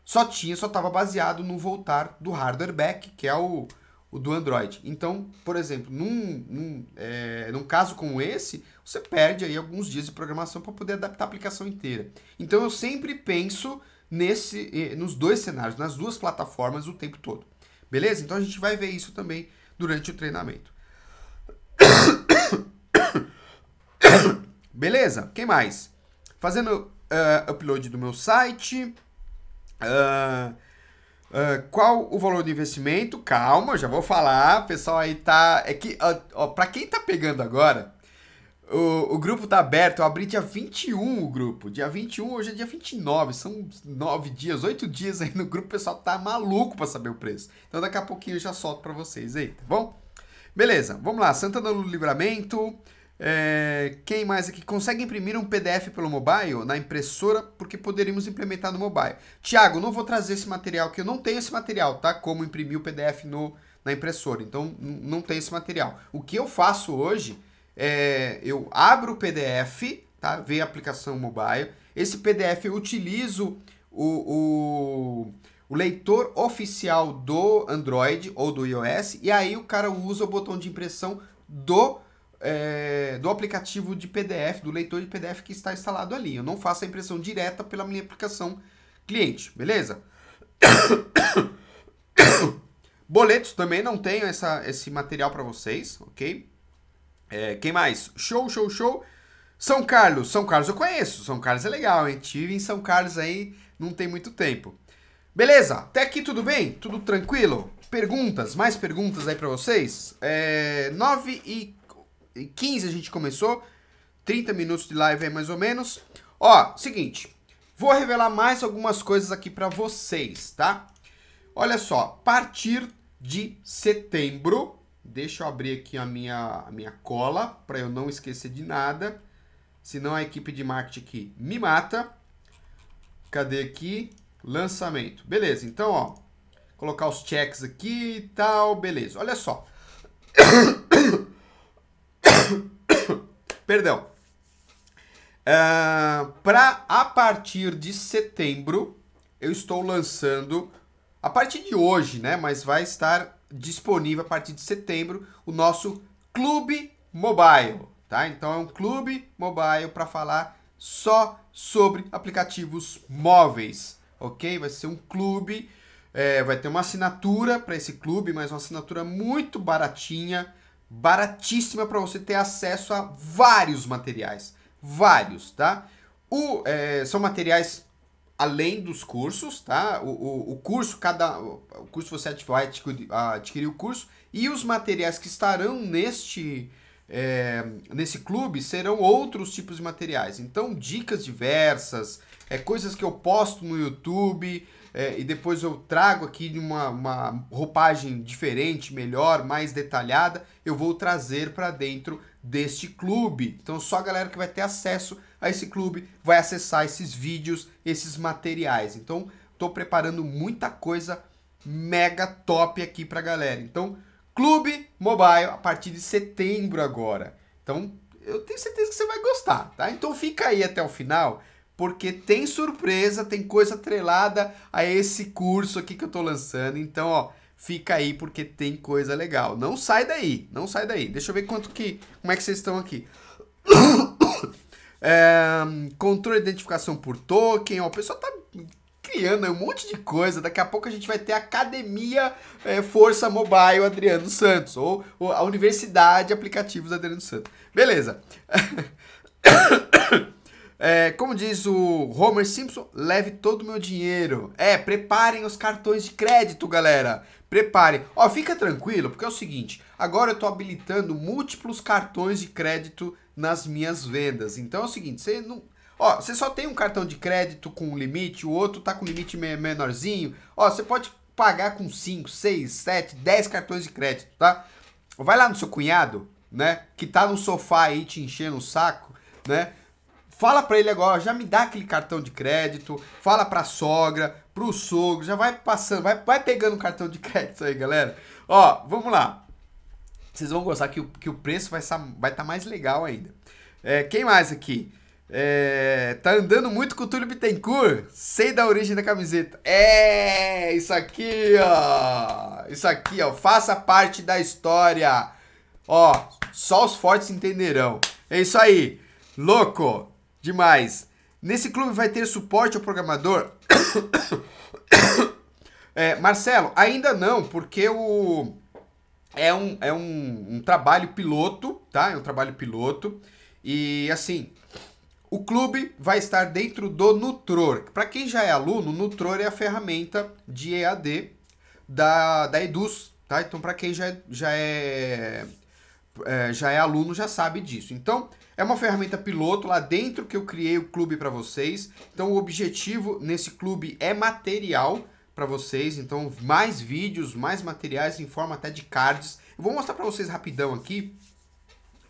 Só tinha, só estava baseado no voltar do hardware back, que é o, o do Android. Então, por exemplo, num, num, é, num caso como esse, você perde aí alguns dias de programação para poder adaptar a aplicação inteira. Então eu sempre penso nesse, eh, nos dois cenários, nas duas plataformas o tempo todo. Beleza? Então a gente vai ver isso também durante o treinamento. Beleza? Quem mais? Fazendo uh, upload do meu site. Uh, uh, qual o valor do investimento? Calma, já vou falar. pessoal aí tá. É que, ó, ó, pra quem tá pegando agora, o, o grupo tá aberto, eu abri dia 21 o grupo. Dia 21, hoje é dia 29. São nove dias, oito dias aí no grupo. O pessoal tá maluco para saber o preço. Então daqui a pouquinho eu já solto para vocês aí, tá bom? Beleza, vamos lá. Santana do Livramento. É, quem mais aqui? Consegue imprimir um PDF pelo mobile na impressora? Porque poderíamos implementar no mobile. Tiago, não vou trazer esse material que eu não tenho esse material, tá? Como imprimir o PDF no, na impressora. Então, não tem esse material. O que eu faço hoje é, eu abro o PDF, tá? vê a aplicação mobile. Esse PDF eu utilizo o, o, o, leitor oficial do Android ou do iOS, e aí o cara usa o botão de impressão do, é, do aplicativo de PDF, do leitor de PDF que está instalado ali. Eu não faço a impressão direta pela minha aplicação cliente, beleza? Boletos também não tenho essa, esse material para vocês, ok? É, quem mais? Show, show, show. São Carlos. São Carlos eu conheço. São Carlos é legal, hein? Tive em São Carlos aí não tem muito tempo. Beleza? Até aqui tudo bem? Tudo tranquilo? Perguntas? Mais perguntas aí para vocês? É, 9 e 15 a gente começou. 30 minutos de live aí mais ou menos. Ó, seguinte. Vou revelar mais algumas coisas aqui para vocês, tá? Olha só. Partir de setembro, Deixa eu abrir aqui a minha, a minha cola para eu não esquecer de nada. Senão a equipe de marketing aqui me mata. Cadê aqui? Lançamento. Beleza, então, ó. Colocar os checks aqui e tal. Beleza, olha só. Perdão. Uh, é, para a partir de setembro, eu estou lançando. A partir de hoje, né? Mas vai estar disponível a partir de setembro o nosso Clube Mobile, tá? Então é um clube mobile para falar só sobre aplicativos móveis, ok? Vai ser um clube, é, vai ter uma assinatura para esse clube, mas uma assinatura muito baratinha, baratíssima para você ter acesso a vários materiais, vários, tá? O, é, são materiais além dos cursos, tá? O, o, o, curso, cada. O curso você vai adquirir, o curso e os materiais que estarão neste. É, nesse clube serão outros tipos de materiais. Então, dicas diversas, é, coisas que eu posto no YouTube é, e depois eu trago aqui numa uma, uma roupagem diferente, melhor, mais detalhada, eu vou trazer para dentro deste clube. Então, só a galera que vai ter acesso a esse clube, vai acessar esses vídeos, esses materiais. Então, estou preparando muita coisa mega top aqui a galera. Então, Clube Mobile a partir de setembro agora. Então, eu tenho certeza que você vai gostar, tá? Então fica aí até o final, porque tem surpresa, tem coisa atrelada a esse curso aqui que eu estou lançando. Então, ó, fica aí porque tem coisa legal. Não sai daí, não sai daí. Deixa eu ver quanto que, como é que vocês estão aqui. É, controle de identificação por token, ó, o pessoal tá criando um monte de coisa. Daqui a pouco a gente vai ter Academia é, Força Mobile Adriano Santos, ou, ou a Universidade Aplicativos Adriano Santos. Beleza. É, como diz o Homer Simpson, leve todo o meu dinheiro. É, preparem os cartões de crédito, galera. Preparem. Ó, fica tranquilo, porque é o seguinte: agora eu tô habilitando múltiplos cartões de crédito nas minhas vendas. Então é o seguinte, você não. Ó, você só tem um cartão de crédito com limite, o outro tá com limite menorzinho. Ó, você pode pagar com 5, 6, 7, 10 cartões de crédito, tá? Vai lá no seu cunhado, né? Que tá no sofá aí te enchendo o saco, né? Fala para ele agora, já me dá aquele cartão de crédito, fala pra sogra, pro sogro, já vai passando, vai, vai pegando o cartão de crédito aí, galera. Ó, vamos lá. Vocês vão gostar que o, que o preço vai estar vai tá mais legal ainda. É, quem mais aqui? É, tá andando muito com o Túlio Bittencourt? Sei da origem da camiseta. É, isso aqui, ó. Isso aqui, ó. Faça parte da história. Ó, só os fortes entenderão. É isso aí. Louco. Demais. Nesse clube vai ter suporte ao programador? é, Marcelo, ainda não, porque o é um, é um, um trabalho piloto, tá? É um trabalho piloto. E assim, o clube vai estar dentro do Nutror. Para quem já é aluno, o Nutror é a ferramenta de EAD da, da Eduz, tá? Então, para quem já, é, já é, é, já é aluno, já sabe disso. Então, é uma ferramenta piloto lá dentro que eu criei o clube para vocês. Então, o objetivo nesse clube é material para vocês. Então, mais vídeos, mais materiais em forma até de cards. Eu vou mostrar para vocês rapidão aqui,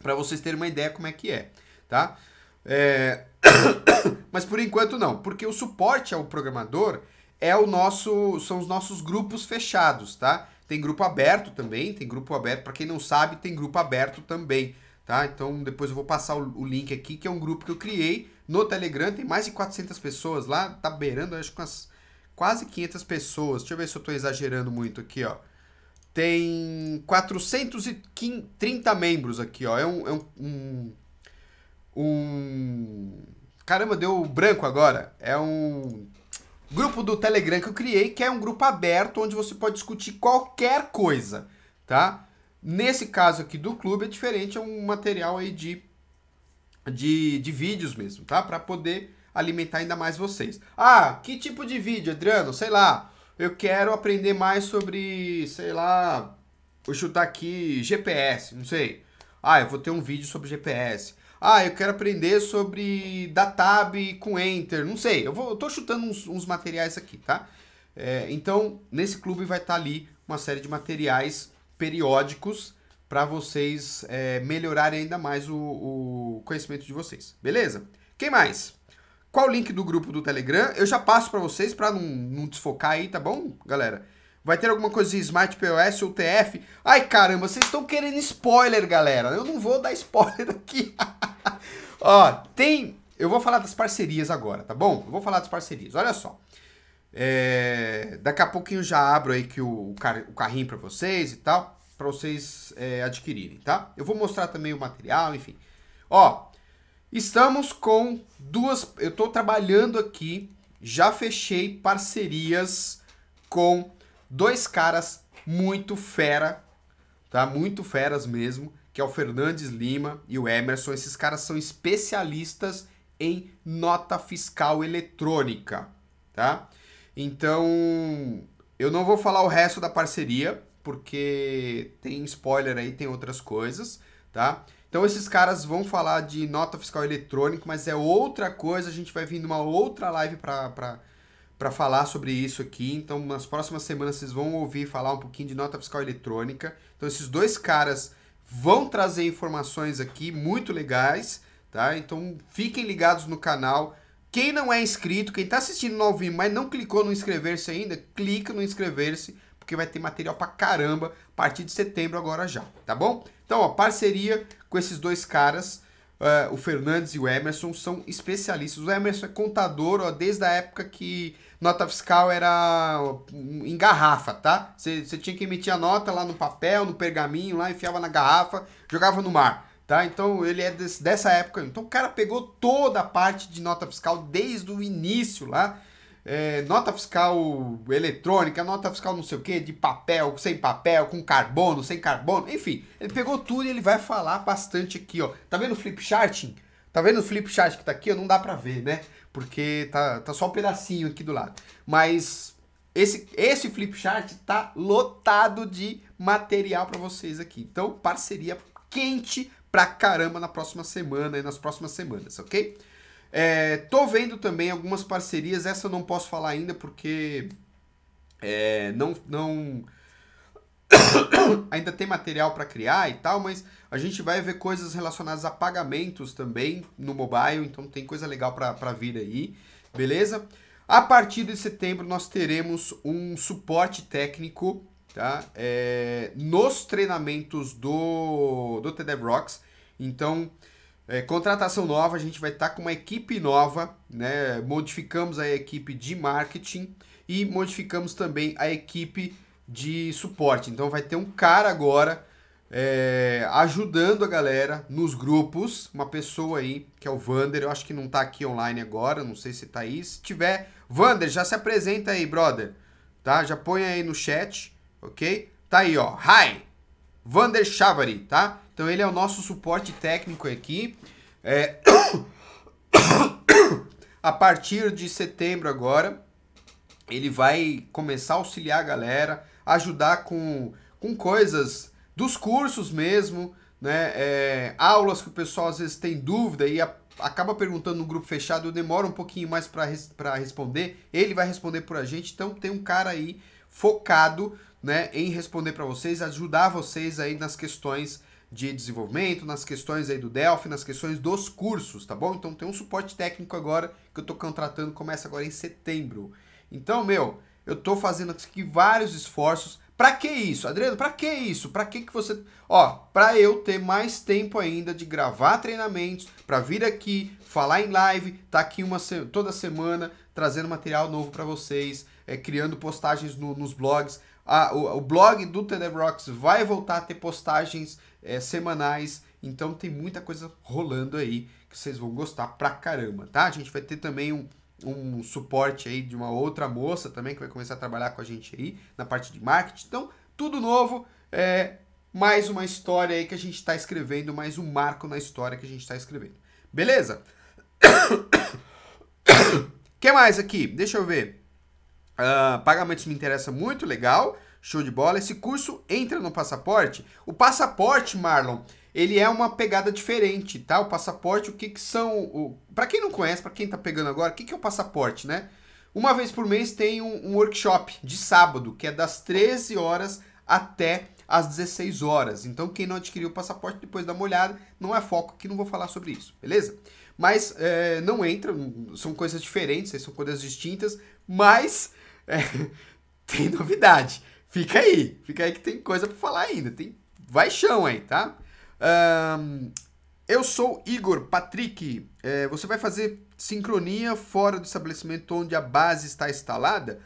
para vocês terem uma ideia como é que é, tá? É... Mas por enquanto não, porque o suporte ao programador é o nosso, são os nossos grupos fechados, tá? Tem grupo aberto também, tem grupo aberto. Para quem não sabe, tem grupo aberto também, tá? Então depois eu vou passar o, o, link aqui, que é um grupo que eu criei no Telegram. Tem mais de 400 pessoas lá, tá beirando acho que umas quase 500 pessoas. Deixa eu ver se eu estou exagerando muito aqui, ó. Tem 430 membros aqui, ó. É um, é um, um, um... Caramba, deu branco agora. É um grupo do Telegram que eu criei, que é um grupo aberto onde você pode discutir qualquer coisa, tá? Nesse caso aqui do clube é diferente, é um material aí de, de, de vídeos mesmo, tá? Para poder alimentar ainda mais vocês. Ah, que tipo de vídeo, Adriano? Sei lá, eu quero aprender mais sobre, sei lá, vou chutar aqui GPS, não sei. Ah, eu vou ter um vídeo sobre GPS. Ah, eu quero aprender sobre da tab com enter, não sei. Eu, vou, eu tô chutando uns, uns materiais aqui, tá? É, então, nesse clube vai estar tá ali uma série de materiais periódicos para vocês é, melhorarem ainda mais o, o conhecimento de vocês, beleza? Quem mais? Qual o link do grupo do Telegram? Eu já passo para vocês para não, não desfocar aí, tá bom, galera? Vai ter alguma coisa de Smart POS ou TF? Ai, caramba, vocês estão querendo spoiler, galera. Eu não vou dar spoiler aqui. Ó, tem... Eu vou falar das parcerias agora, tá bom? Eu vou falar das parcerias. Olha só. É, daqui a pouquinho já abro aí que o, car, o carrinho para vocês e tal, para vocês é, adquirirem, tá? Eu vou mostrar também o material, enfim. Ó, Estamos com duas. Eu estou trabalhando aqui, já fechei parcerias com dois caras muito fera, tá? Muito feras mesmo, que é o Fernandes Lima e o Emerson. Esses caras são especialistas em nota fiscal eletrônica, tá? Então, eu não vou falar o resto da parceria, porque tem spoiler aí, tem outras coisas, tá? Então esses caras vão falar de nota fiscal eletrônica, mas é outra coisa, a gente vai vir numa outra live para falar sobre isso aqui. Então nas próximas semanas vocês vão ouvir falar um pouquinho de nota fiscal eletrônica. Então esses dois caras vão trazer informações aqui muito legais, tá? Então fiquem ligados no canal. Quem não é inscrito, quem está assistindo no ao vivo, mas não clicou no inscrever-se ainda, clica no inscrever-se, porque vai ter material pra caramba a partir de setembro agora já, tá bom? Então, ó, parceria com esses dois caras. Uh, o Fernandes e o Emerson são especialistas. O Emerson é contador ó, desde a época que nota fiscal era em garrafa, tá? Você tinha que emitir a nota lá no papel, no pergaminho, lá enfiava na garrafa, jogava no mar, tá? Então ele é desse, dessa época. Então o cara pegou toda a parte de nota fiscal desde o início lá é, nota fiscal eletrônica, nota fiscal não sei o que, de papel, sem papel, com carbono, sem carbono, enfim. Ele pegou tudo e ele vai falar bastante aqui, ó. Tá vendo o flip charting? Tá vendo o flip chart que tá aqui? não dá pra ver, né? Porque tá, tá só um pedacinho aqui do lado. Mas esse, esse flip chart tá lotado de material para vocês aqui. Então, parceria quente pra caramba na próxima semana e nas próximas semanas, ok? É, tô vendo também algumas parcerias, essa eu não posso falar ainda porque é, não, não ainda tem material para criar e tal, mas a gente vai ver coisas relacionadas a pagamentos também no mobile, então tem coisa legal para vir aí, beleza? A partir de setembro nós teremos um suporte técnico tá? É, nos treinamentos do, do TDEV Rocks, então é, contratação nova, a gente vai estar tá com uma equipe nova, né? Modificamos a equipe de marketing e modificamos também a equipe de suporte. Então vai ter um cara agora é, ajudando a galera nos grupos, uma pessoa aí que é o Vander, eu acho que não tá aqui online agora, não sei se tá aí. Se tiver, Vander, já se apresenta aí, brother, tá? Já põe aí no chat, ok? Tá aí, ó. Hi, Vander Chavari, tá? Então ele é o nosso suporte técnico aqui. É... a partir de setembro agora, ele vai começar a auxiliar a galera, ajudar com, com coisas dos cursos mesmo, né? É, aulas que o pessoal às vezes tem dúvida e a, acaba perguntando no grupo fechado, eu demoro um pouquinho mais para res, responder, ele vai responder por a gente, então tem um cara aí focado né, em responder para vocês, ajudar vocês aí nas questões de desenvolvimento, nas questões aí do Delphi, nas questões dos cursos, tá bom? Então tem um suporte técnico agora que eu tô contratando, começa agora em setembro. Então, meu, eu tô fazendo aqui vários esforços. Para que isso, Adriano? Para que isso? Para que que você, ó, para eu ter mais tempo ainda de gravar treinamentos, para vir aqui, falar em live, tá aqui uma se... toda semana trazendo material novo para vocês, é, criando postagens no, nos blogs. Ah, o, o blog do TEDx vai voltar a ter postagens é, semanais. Então tem muita coisa rolando aí que vocês vão gostar pra caramba, tá? A gente vai ter também um, um suporte aí de uma outra moça também que vai começar a trabalhar com a gente aí na parte de marketing. Então, tudo novo. É, mais uma história aí que a gente está escrevendo, mais um marco na história que a gente está escrevendo. Beleza? que mais aqui? Deixa eu ver. Uh, pagamentos me interessa muito, legal. Show de bola. Esse curso entra no passaporte. O passaporte, Marlon, ele é uma pegada diferente, tá? O passaporte, o que, que são. O... Para quem não conhece, para quem tá pegando agora, o que, que é o passaporte, né? Uma vez por mês tem um, um workshop de sábado, que é das 13 horas até às 16 horas. Então, quem não adquiriu o passaporte, depois dá uma olhada. Não é foco que não vou falar sobre isso, beleza? Mas é, não entra, são coisas diferentes, são coisas distintas, mas é, tem novidade. Fica aí, fica aí que tem coisa para falar ainda. Tem vai chão aí, tá? Um, eu sou Igor Patrick. É, você vai fazer sincronia fora do estabelecimento onde a base está instalada?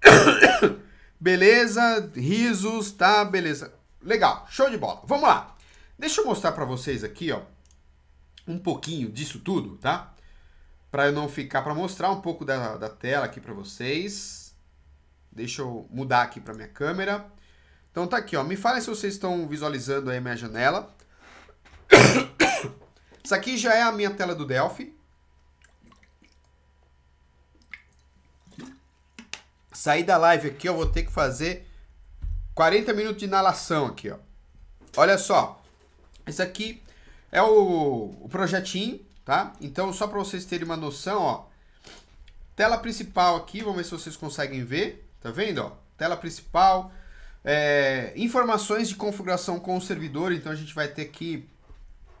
beleza, risos, tá? Beleza. Legal, show de bola. Vamos lá. Deixa eu mostrar para vocês aqui, ó, um pouquinho disso tudo, tá? Para eu não ficar para mostrar um pouco da, da tela aqui para vocês. Deixa eu mudar aqui para minha câmera. Então tá aqui, ó. Me fala se vocês estão visualizando aí a minha janela. Isso aqui já é a minha tela do Delphi. Sair da live aqui, eu vou ter que fazer 40 minutos de inalação aqui, ó. Olha só. Esse aqui é o, o projetinho, tá? Então, só para vocês terem uma noção, ó. Tela principal aqui, vamos ver se vocês conseguem ver. Tá vendo? Ó? Tela principal. É, informações de configuração com o servidor. Então a gente vai ter aqui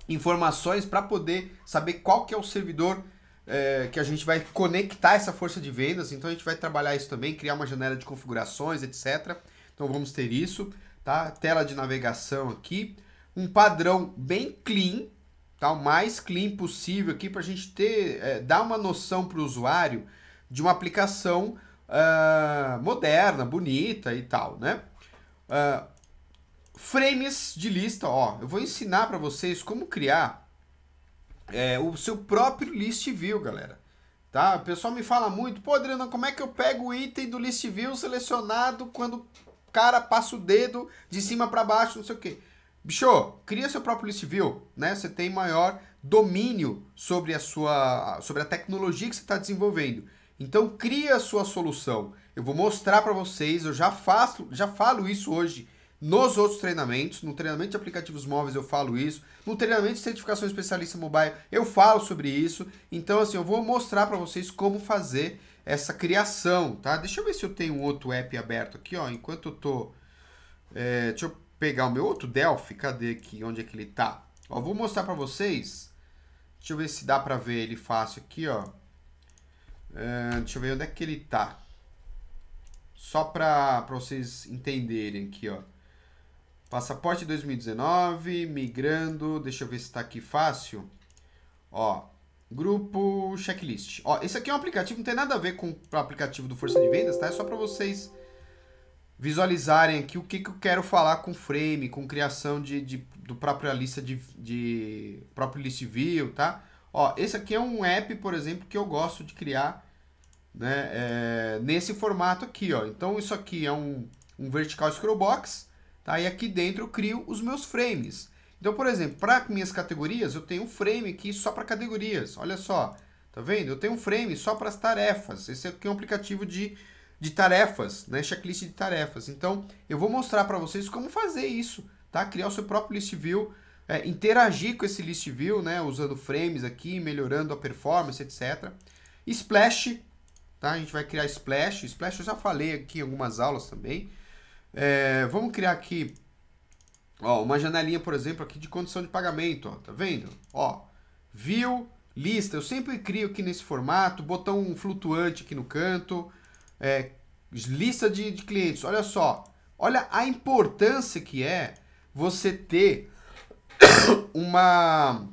informações para poder saber qual que é o servidor é, que a gente vai conectar essa força de vendas. Então a gente vai trabalhar isso também, criar uma janela de configurações, etc. Então vamos ter isso, tá? Tela de navegação aqui, um padrão bem clean, tá? O mais clean possível aqui para a gente ter, é, dar uma noção para o usuário de uma aplicação uh, moderna, bonita e tal, né? Uh, frames de lista, ó. Eu vou ensinar para vocês como criar é, o seu próprio list view, galera. Tá? O pessoal me fala muito, pô, Adriano, como é que eu pego o item do list view selecionado quando o cara passa o dedo de cima para baixo, não sei o que. Bicho, cria seu próprio list view, né? Você tem maior domínio sobre a sua sobre a tecnologia que você está desenvolvendo. Então cria a sua solução. Eu vou mostrar para vocês, eu já faço, já falo isso hoje nos outros treinamentos, no treinamento de aplicativos móveis eu falo isso, no treinamento de certificação especialista mobile eu falo sobre isso. Então assim, eu vou mostrar para vocês como fazer essa criação, tá? Deixa eu ver se eu tenho outro app aberto aqui, ó, enquanto eu tô é, deixa eu pegar o meu outro Delphi, cadê aqui, onde é que ele tá? Ó, vou mostrar para vocês. Deixa eu ver se dá para ver ele fácil aqui, ó deixa eu ver onde é que ele tá. Só para vocês entenderem aqui, ó. Passaporte 2019, migrando, deixa eu ver se tá aqui fácil. Ó, grupo checklist. Ó, esse aqui é um aplicativo, não tem nada a ver com o aplicativo do Força de Vendas, tá? É só para vocês visualizarem aqui o que, que eu quero falar com frame, com criação de, de do própria lista de, de próprio list view, tá? Ó, esse aqui é um app, por exemplo, que eu gosto de criar né, é, nesse formato aqui. Ó. Então isso aqui é um, um vertical scroll box, tá? e aqui dentro eu crio os meus frames. Então, por exemplo, para minhas categorias, eu tenho um frame aqui só para categorias. Olha só, tá vendo? Eu tenho um frame só para as tarefas. Esse aqui é um aplicativo de, de tarefas, né? checklist de tarefas. Então, eu vou mostrar para vocês como fazer isso, tá? Criar o seu próprio list view, é, interagir com esse list view, né? Usando frames aqui, melhorando a performance, etc. Splash, Tá? A gente vai criar splash. Splash eu já falei aqui em algumas aulas também. É, vamos criar aqui ó, uma janelinha, por exemplo, aqui de condição de pagamento. Ó, tá vendo? Ó, view, lista. Eu sempre crio aqui nesse formato. Botão flutuante aqui no canto. É, lista de, de clientes. Olha só. Olha a importância que é você ter uma,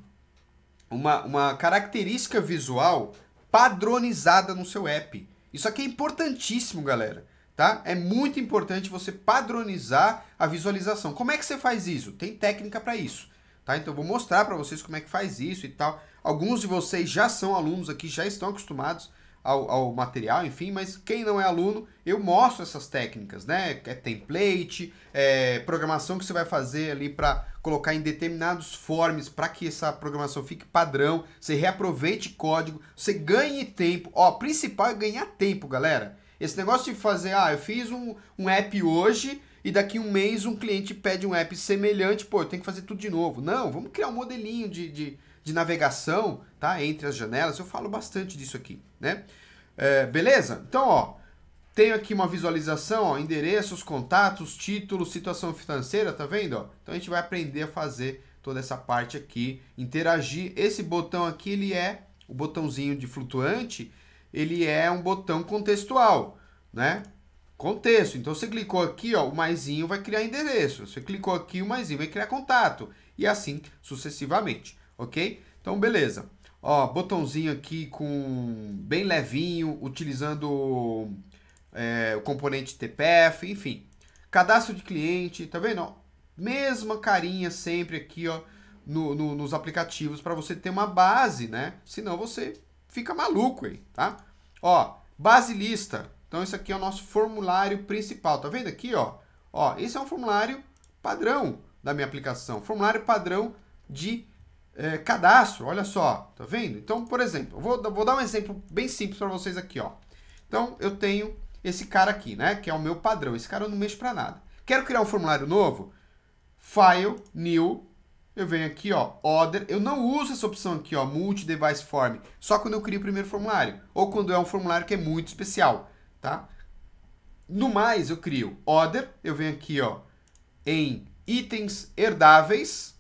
uma, uma característica visual padronizada no seu app. Isso aqui é importantíssimo, galera. Tá? É muito importante você padronizar a visualização. Como é que você faz isso? Tem técnica para isso. Tá? Então eu vou mostrar para vocês como é que faz isso e tal. Alguns de vocês já são alunos aqui, já estão acostumados ao, ao, material, enfim, mas quem não é aluno, eu mostro essas técnicas, né? É template, é programação que você vai fazer ali para colocar em determinados forms para que essa programação fique padrão, você reaproveite código, você ganhe tempo. Ó, principal é ganhar tempo, galera. Esse negócio de fazer, ah, eu fiz um, um app hoje e daqui um mês um cliente pede um app semelhante, pô, eu tenho que fazer tudo de novo. Não, vamos criar um modelinho de, de, de navegação, tá? Entre as janelas, eu falo bastante disso aqui né? É, beleza? Então, ó, tenho aqui uma visualização, ó, endereços, contatos, títulos, situação financeira, tá vendo? Ó? Então a gente vai aprender a fazer toda essa parte aqui, interagir. Esse botão aqui, ele é o botãozinho de flutuante, ele é um botão contextual, né? Contexto. Então você clicou aqui, ó, o maisinho vai criar endereço. Você clicou aqui, o maisinho vai criar contato e assim sucessivamente, ok? Então beleza. Ó, botãozinho aqui com bem levinho, utilizando é, o componente TPF, enfim. Cadastro de cliente, tá vendo? mesma carinha sempre aqui, ó, no, no, nos aplicativos para você ter uma base, né? Senão você fica maluco aí, tá? Ó, base lista. Então isso aqui é o nosso formulário principal, tá vendo aqui, ó? Ó, esse é um formulário padrão da minha aplicação, formulário padrão de é, cadastro, olha só, tá vendo? Então, por exemplo, eu vou, vou dar um exemplo bem simples para vocês aqui, ó. Então, eu tenho esse cara aqui, né, que é o meu padrão. Esse cara eu não mexo para nada. Quero criar um formulário novo? File, New, eu venho aqui, ó, Order. Eu não uso essa opção aqui, ó, Multi-Device Form, só quando eu crio o primeiro formulário, ou quando é um formulário que é muito especial, tá? No mais, eu crio Order. eu venho aqui, ó, em Itens Herdáveis,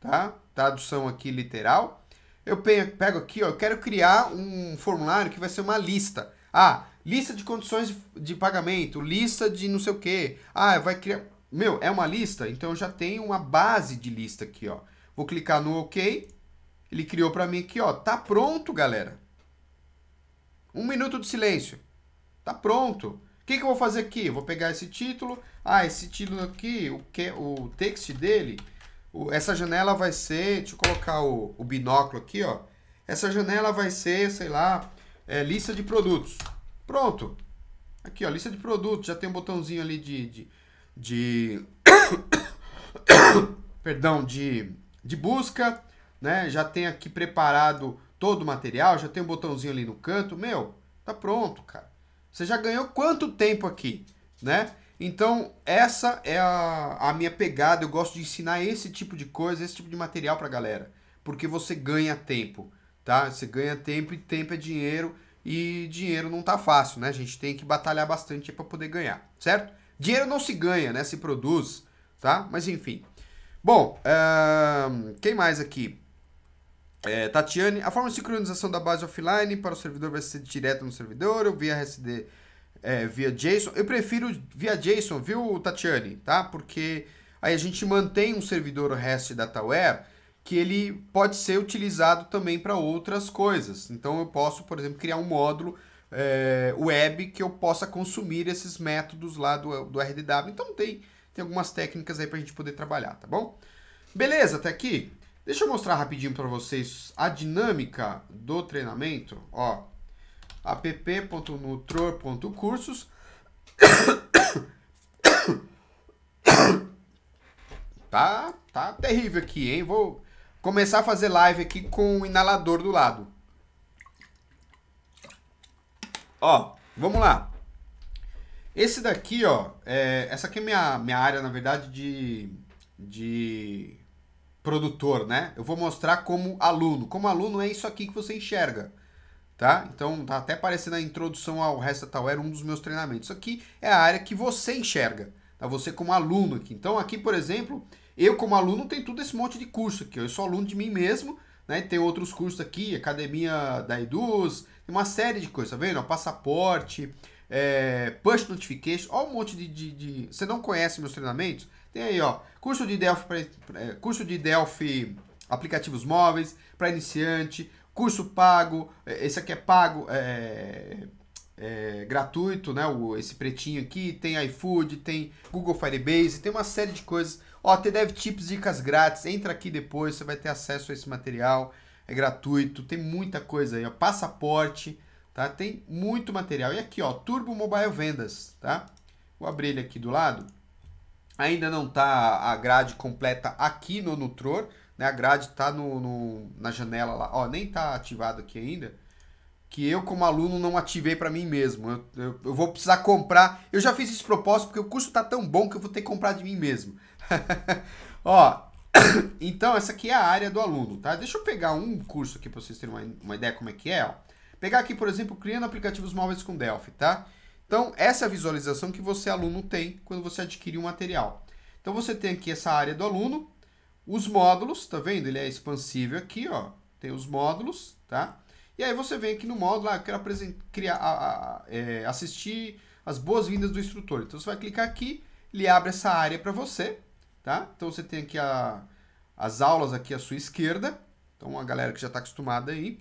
tá? tradução aqui literal, eu pego aqui, ó, eu quero criar um formulário que vai ser uma lista. Ah, lista de condições de pagamento, lista de não sei o que. Ah, vai criar. Meu, é uma lista? Então eu já tenho uma base de lista aqui, ó. Vou clicar no OK. Ele criou para mim aqui, ó. Tá pronto, galera. Um minuto de silêncio. Tá pronto. O que, que eu vou fazer aqui? Eu vou pegar esse título. Ah, esse título aqui, o, que, o text dele essa janela vai ser, deixa eu colocar o, o binóculo aqui, ó. Essa janela vai ser, sei lá, é, lista de produtos. Pronto. Aqui, ó, lista de produtos. Já tem um botãozinho ali de... de, de... Perdão, de, de busca, né? Já tem aqui preparado todo o material, já tem um botãozinho ali no canto. Meu, tá pronto, cara. Você já ganhou quanto tempo aqui, né? Então, essa é a, a minha pegada. Eu gosto de ensinar esse tipo de coisa, esse tipo de material para galera. Porque você ganha tempo, tá? Você ganha tempo e tempo é dinheiro. E dinheiro não tá fácil, né? A gente tem que batalhar bastante para poder ganhar, certo? Dinheiro não se ganha, né? Se produz, tá? Mas enfim. Bom, uh, quem mais aqui? É, Tatiane, a forma de sincronização da base offline para o servidor vai ser direto no servidor ou via RSD é, via JSON. Eu prefiro via JSON, viu, Tatiane? Tá? Porque aí a gente mantém um servidor REST Dataware que ele pode ser utilizado também para outras coisas. Então eu posso, por exemplo, criar um módulo é, web que eu possa consumir esses métodos lá do, do RDW. Então tem, tem algumas técnicas aí para a gente poder trabalhar, tá bom? Beleza, até aqui. Deixa eu mostrar rapidinho para vocês a dinâmica do treinamento. Ó, app.nutror.cursos Tá, tá terrível aqui, hein? Vou começar a fazer live aqui com o inalador do lado. Ó, vamos lá. Esse daqui, ó, é, essa aqui é minha, minha área, na verdade, de, de produtor, né? Eu vou mostrar como aluno. Como aluno é isso aqui que você enxerga tá? Então tá até parecendo a introdução ao tal era um dos meus treinamentos. Isso aqui é a área que você enxerga, tá? Você como aluno aqui. Então aqui, por exemplo, eu como aluno tenho tudo esse monte de curso aqui. Eu sou aluno de mim mesmo, né? Tem outros cursos aqui, Academia da Eduz, tem uma série de coisas, tá vendo? Passaporte, é, push notification, ó um monte de, de, de, Você não conhece meus treinamentos? Tem aí, ó, curso de Delphi, é, curso de Delphi aplicativos móveis para iniciante, curso pago, é, esse aqui é pago, é, é, é, gratuito, né? O, esse pretinho aqui, tem iFood, tem Google Firebase, tem uma série de coisas. Ó, deve Tips, dicas grátis, entra aqui depois, você vai ter acesso a esse material, é gratuito, tem muita coisa aí, ó, passaporte, tá? Tem muito material. E aqui, ó, Turbo Mobile Vendas, tá? Vou abrir ele aqui do lado. Ainda não tá a grade completa aqui no Nutror, né, a grade está no, no, na janela lá, ó, nem está ativado aqui ainda, que eu como aluno não ativei para mim mesmo. Eu, eu, eu, vou precisar comprar, eu já fiz esse propósito porque o curso está tão bom que eu vou ter que comprar de mim mesmo. ó, então essa aqui é a área do aluno, tá? Deixa eu pegar um curso aqui para vocês terem uma, uma ideia como é que é, ó. Pegar aqui, por exemplo, criando aplicativos móveis com Delphi, tá? Então, essa é a visualização que você, aluno, tem quando você adquirir um material. Então, você tem aqui essa área do aluno, os módulos, tá vendo? Ele é expansível aqui, ó. Tem os módulos, tá? E aí você vem aqui no módulo, ah, eu quero criar, a, a, é, assistir as boas-vindas do instrutor. Então você vai clicar aqui, ele abre essa área para você, tá? Então você tem aqui a, as aulas aqui à sua esquerda. Então a galera que já está acostumada aí.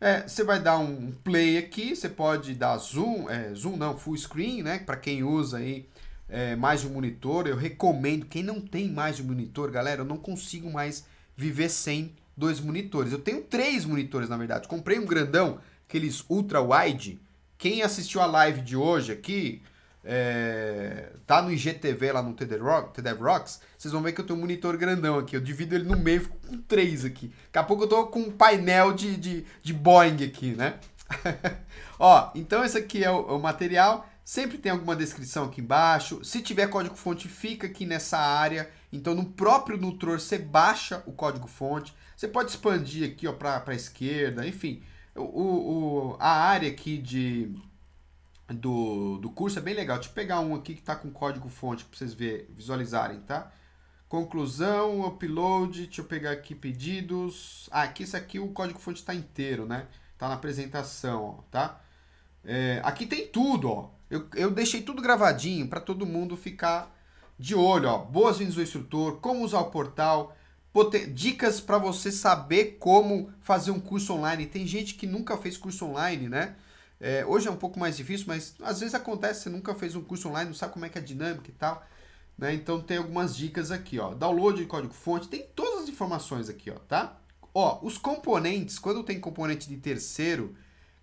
É, você vai dar um play aqui, você pode dar zoom, é, zoom não, full screen, né? Para quem usa aí é, mais de um monitor, eu recomendo. Quem não tem mais de um monitor, galera, eu não consigo mais viver sem dois monitores. Eu tenho três monitores, na verdade. Comprei um grandão, aqueles ultra-wide. Quem assistiu a live de hoje aqui, é, tá no IGTV lá no TD Rock, Rocks, vocês vão ver que eu tenho um monitor grandão aqui. Eu divido ele no meio, fico com três aqui. Daqui a pouco eu tô com um painel de, de, de Boeing aqui, né? Ó, então esse aqui é o, é o material. Sempre tem alguma descrição aqui embaixo. Se tiver código-fonte, fica aqui nessa área. Então, no próprio Nutror, você baixa o código-fonte. Você pode expandir aqui para a esquerda, enfim. O, o, a área aqui de, do, do curso é bem legal. Deixa eu pegar um aqui que está com código-fonte para vocês ver, visualizarem, tá? Conclusão, upload, deixa eu pegar aqui pedidos. Ah, aqui, isso aqui o código-fonte está inteiro, né? está na apresentação, ó, tá? É, aqui tem tudo, ó. Eu, eu deixei tudo gravadinho para todo mundo ficar de olho. Ó. Boas-vindas ao instrutor, como usar o portal, dicas para você saber como fazer um curso online. Tem gente que nunca fez curso online, né? É, hoje é um pouco mais difícil, mas às vezes acontece, você nunca fez um curso online, não sabe como é que é a dinâmica e tal. Né? Então tem algumas dicas aqui, ó. Download de código fonte, tem todas as informações aqui, ó, tá? Ó, os componentes, quando tem componente de terceiro,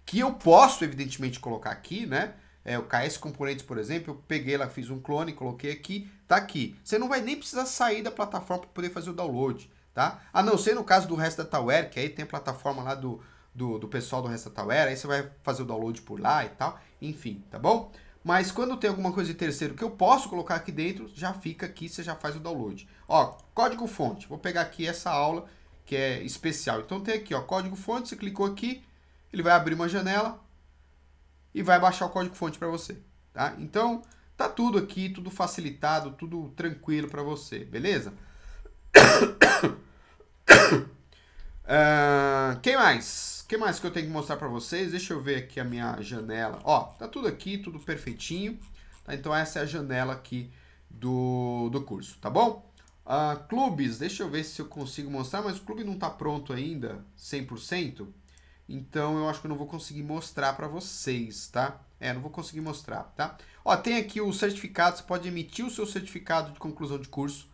que eu posso evidentemente colocar aqui, né? é, o KS Componentes, por exemplo, eu peguei lá, fiz um clone, coloquei aqui, tá aqui. Você não vai nem precisar sair da plataforma para poder fazer o download, tá? A não ser no caso do resto da Tower, que aí tem a plataforma lá do, do, do pessoal do resto da Tower, aí você vai fazer o download por lá e tal, enfim, tá bom? Mas quando tem alguma coisa de terceiro que eu posso colocar aqui dentro, já fica aqui, você já faz o download. Ó, código fonte, vou pegar aqui essa aula que é especial. Então tem aqui, ó, código fonte, você clicou aqui, ele vai abrir uma janela, e vai baixar o código-fonte para você, tá? Então, tá tudo aqui, tudo facilitado, tudo tranquilo para você, beleza? Uh, quem mais? Quem mais que eu tenho que mostrar para vocês? Deixa eu ver aqui a minha janela. Ó, tá tudo aqui, tudo perfeitinho. Tá? Então essa é a janela aqui do, do curso, tá bom? Uh, clubes, deixa eu ver se eu consigo mostrar, mas o clube não tá pronto ainda, 100%. Então eu acho que eu não vou conseguir mostrar para vocês, tá? É, não vou conseguir mostrar, tá? Ó, tem aqui o certificado, você pode emitir o seu certificado de conclusão de curso,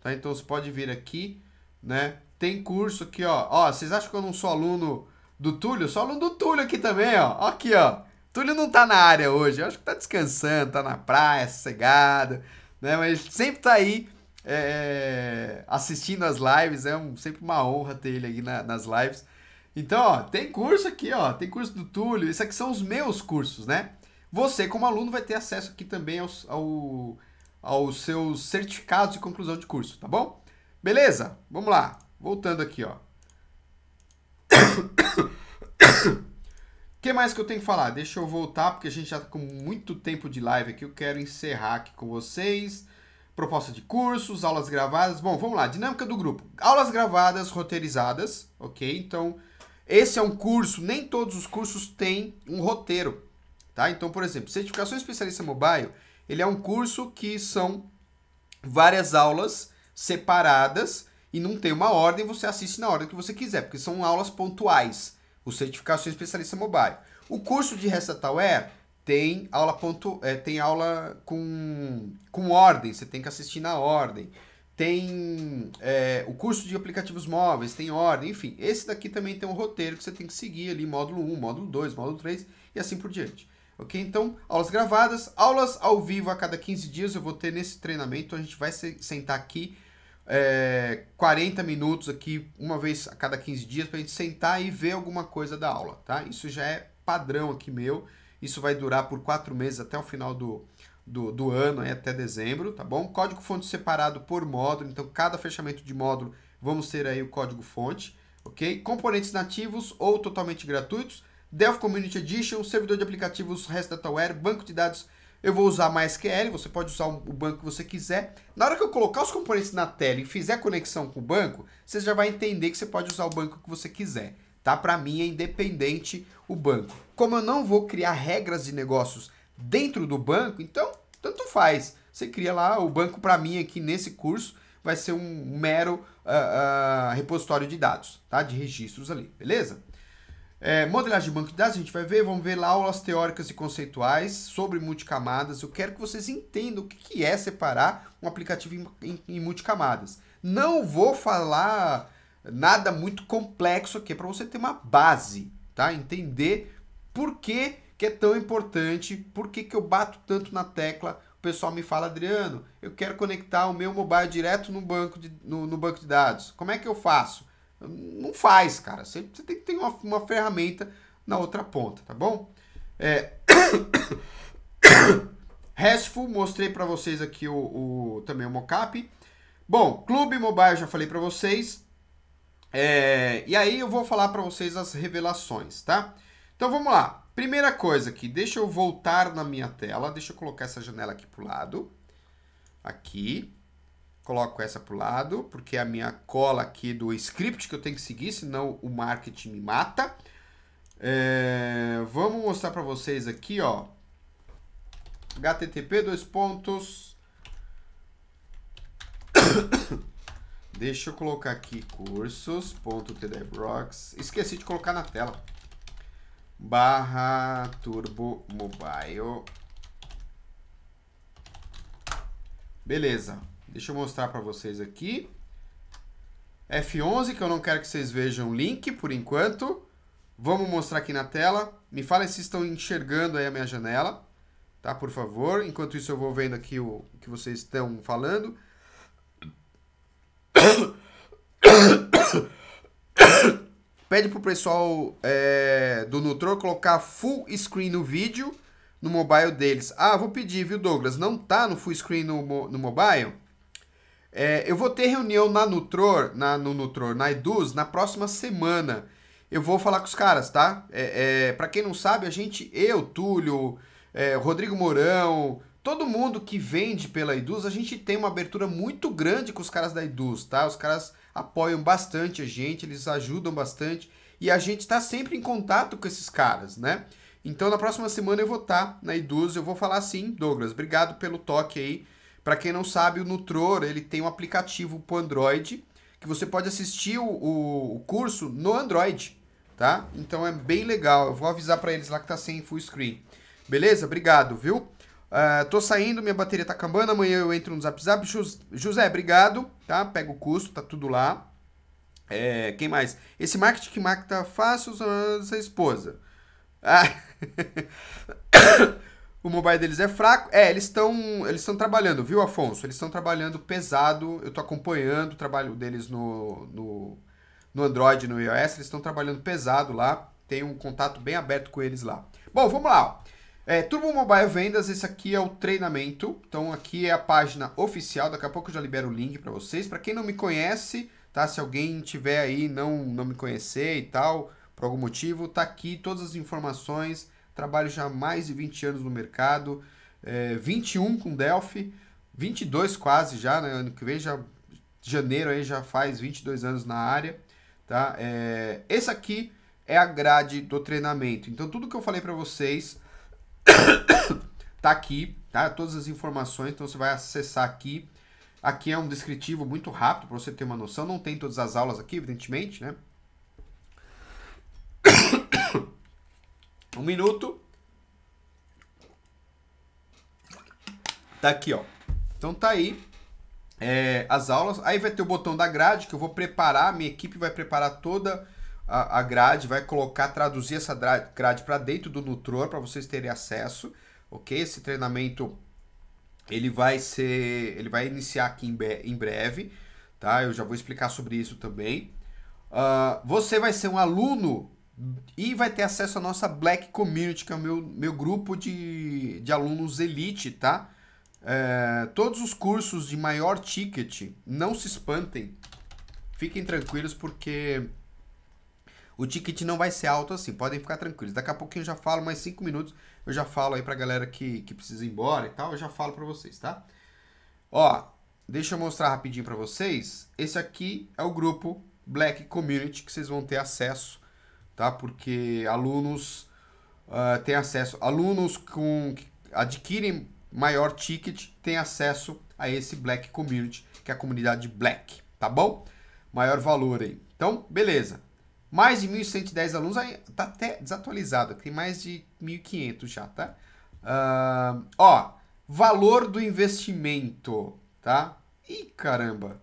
tá? Então você pode vir aqui, né? Tem curso aqui, ó. Ó, vocês acham que eu não sou aluno do Túlio? sou aluno do Túlio aqui também, ó. ó Aqui, ó. Túlio não tá na área hoje, eu acho que tá descansando, tá na praia, sossegado, né? Mas sempre tá aí é, é assistindo as lives, é um, sempre uma honra ter ele aqui na, nas lives. Então, ó, tem curso aqui, ó, tem curso do Túlio, esses aqui são os meus cursos, né? Você, como aluno, vai ter acesso aqui também aos, ao, aos seus certificados de conclusão de curso, tá bom? Beleza? Vamos lá. Voltando aqui, ó. O que mais que eu tenho que falar? Deixa eu voltar, porque a gente já tá com muito tempo de live aqui. Eu quero encerrar aqui com vocês. Proposta de cursos, aulas gravadas. Bom, vamos lá. Dinâmica do grupo. Aulas gravadas, roteirizadas, ok? Então, esse é um curso, nem todos os cursos têm um roteiro, tá? Então, por exemplo, certificação especialista mobile, ele é um curso que são várias aulas separadas e não tem uma ordem, você assiste na ordem que você quiser, porque são aulas pontuais, o certificação especialista mobile. O curso de Restaurateware tem aula ponto, é, eh, tem aula com, com ordem, você tem que assistir na ordem tem é, o curso de aplicativos móveis, tem ordem, enfim. Esse daqui também tem um roteiro que você tem que seguir ali, módulo 1, módulo 2, módulo 3 e assim por diante. Ok? Então, aulas gravadas, aulas ao vivo a cada 15 dias eu vou ter nesse treinamento. A gente vai se, sentar aqui é, 40 minutos aqui, uma vez a cada 15 dias, para a gente sentar e ver alguma coisa da aula, tá? Isso já é padrão aqui meu. Isso vai durar por quatro meses até o final do, do, do ano aí, até dezembro, tá bom? Código fonte separado por módulo, então cada fechamento de módulo vamos ter aí o código fonte, ok? Componentes nativos ou totalmente gratuitos, Delphi Community Edition, servidor de aplicativos REST Dataware, banco de dados eu vou usar MySQL, você pode usar o banco que você quiser. Na hora que eu colocar os componentes na tela e fizer conexão com o banco, você já vai entender que você pode usar o banco que você quiser, tá? Para mim é independente o banco. Como eu não vou criar regras de negócios dentro do banco, então tanto faz. Você cria lá o banco para mim aqui nesse curso vai ser um mero uh, uh, repositório de dados, tá? De registros ali, beleza? É, modelagem de banco de dados, a gente vai ver, vamos ver lá aulas teóricas e conceituais sobre multicamadas. Eu quero que vocês entendam o que é separar um aplicativo em, em, em multicamadas. Não vou falar nada muito complexo aqui, é para você ter uma base, tá? Entender por que que é tão importante, por que, que eu bato tanto na tecla? O pessoal me fala, Adriano, eu quero conectar o meu mobile direto no banco de, no, no banco de dados. Como é que eu faço? Não faz, cara. Você, você tem que ter uma, uma ferramenta na outra ponta, tá bom? É... RESTful, mostrei para vocês aqui o, o, também o mockup. Bom, Clube Mobile já falei para vocês. É, e aí eu vou falar para vocês as revelações, tá? Então vamos lá. Primeira coisa aqui, deixa eu voltar na minha tela, deixa eu colocar essa janela aqui para o lado. Aqui, coloco essa para o lado, porque é a minha cola aqui do script que eu tenho que seguir, senão o marketing me mata. É, vamos mostrar para vocês aqui, ó. HTTP, dois pontos. Deixa eu colocar aqui cursos.tdbrox. Esqueci de colocar na tela barra turbo mobile. Beleza, deixa eu mostrar para vocês aqui. F11, que eu não quero que vocês vejam o link por enquanto. Vamos mostrar aqui na tela. Me fala se estão enxergando aí a minha janela, tá? Por favor. Enquanto isso eu vou vendo aqui o que vocês estão falando. Pede pro pessoal é, do Nutro colocar full screen no vídeo no mobile deles. Ah, vou pedir, viu, Douglas? Não tá no full screen no, no mobile? É, eu vou ter reunião na Nutror, na, no na Eduz, na próxima semana. Eu vou falar com os caras, tá? É, eh, é para quem não sabe, a gente, eu, Túlio, é, Rodrigo Mourão, todo mundo que vende pela Eduz, a gente tem uma abertura muito grande com os caras da Eduz, tá? Os caras apoiam bastante a gente, eles ajudam bastante e a gente está sempre em contato com esses caras, né? Então na próxima semana eu vou estar tá na Idusa, eu vou falar assim, Douglas, obrigado pelo toque aí. Para quem não sabe, o Nutror, ele tem um aplicativo para Android que você pode assistir o, o, o, curso no Android, tá? Então é bem legal. Eu vou avisar para eles lá que tá sem full screen. Beleza? Obrigado, viu? Uh, tô saindo, minha bateria tá acabando, amanhã eu entro no Zap Zap. José, obrigado, tá? Pega o custo, tá tudo lá. É, quem mais? Esse marketing que marca fácil sua esposa. Ah. o mobile deles é fraco. É, eles estão eles estão trabalhando, viu, Afonso? Eles estão trabalhando pesado. Eu tô acompanhando o trabalho deles no, no, no Android, no iOS. Eles estão trabalhando pesado lá. tenho um contato bem aberto com eles lá. Bom, vamos lá. Ó. É, Turbo Mobile Vendas, esse aqui é o treinamento. Então aqui é a página oficial, daqui a pouco eu já libero o link para vocês. Para quem não me conhece, tá? Se alguém tiver aí não não me conhecer e tal, por algum motivo, tá aqui todas as informações. Trabalho já há mais de 20 anos no mercado, é, 21 com Delphi, 22 quase já, né? Ano que vem já janeiro aí já faz 22 anos na área, tá? É, esse aqui é a grade do treinamento. Então tudo que eu falei para vocês tá aqui, tá? Todas as informações, então você vai acessar aqui. Aqui é um descritivo muito rápido para você ter uma noção. Não tem todas as aulas aqui, evidentemente, né? Um minuto. Tá aqui, ó. Então tá aí é, as aulas. Aí vai ter o botão da grade que eu vou preparar, minha equipe vai preparar toda a, a grade, vai colocar, traduzir essa grade para dentro do Nutror para vocês terem acesso, ok? Esse treinamento ele vai ser, ele vai iniciar aqui em, em breve, tá? Eu já vou explicar sobre isso também. Uh, você vai ser um aluno e vai ter acesso à nossa Black Community, que é o meu, meu grupo de, de alunos elite, tá? É, todos os cursos de maior ticket, não se espantem, fiquem tranquilos porque o ticket não vai ser alto assim, podem ficar tranquilos. Daqui a pouquinho eu já falo, mais 5 minutos eu já falo aí pra galera que, que precisa ir embora e tal, eu já falo pra vocês, tá? Ó, deixa eu mostrar rapidinho pra vocês. Esse aqui é o grupo Black Community que vocês vão ter acesso, tá? Porque alunos uh, têm acesso, alunos com, que adquirem maior ticket têm acesso a esse Black Community, que é a comunidade Black, tá bom? Maior valor aí. Então, beleza. Mais de 1.110 alunos, aí tá até desatualizado, tem mais de 1.500 já, tá? Uh, ó, valor do investimento, tá? Ih, caramba,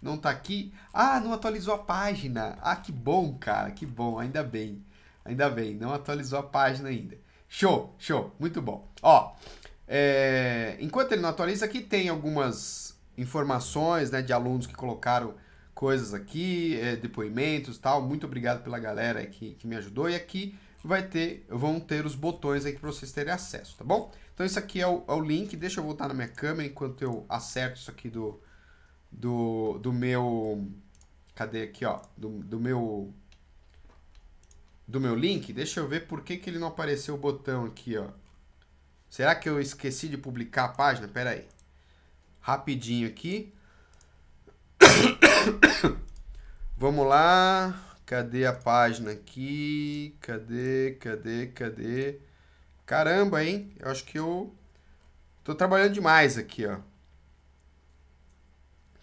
não tá aqui. Ah, não atualizou a página. Ah, que bom, cara, que bom, ainda bem. Ainda bem, não atualizou a página ainda. Show, show, muito bom. Ó, é, enquanto ele não atualiza, aqui tem algumas informações né, de alunos que colocaram coisas aqui, é, depoimentos tal. Muito obrigado pela galera que, que me ajudou. E aqui vai ter, vão ter os botões aqui para vocês terem acesso, tá bom? Então isso aqui é o, é o, link. Deixa eu voltar na minha câmera enquanto eu acerto isso aqui do, do, do meu... Cadê aqui, ó? Do, do meu... Do meu link, deixa eu ver por que, que ele não apareceu o botão aqui, ó. Será que eu esqueci de publicar a página? Pera aí. Rapidinho aqui. Vamos lá. Cadê a página aqui? Cadê, cadê, cadê? Caramba, hein? Eu acho que eu tô trabalhando demais aqui, ó.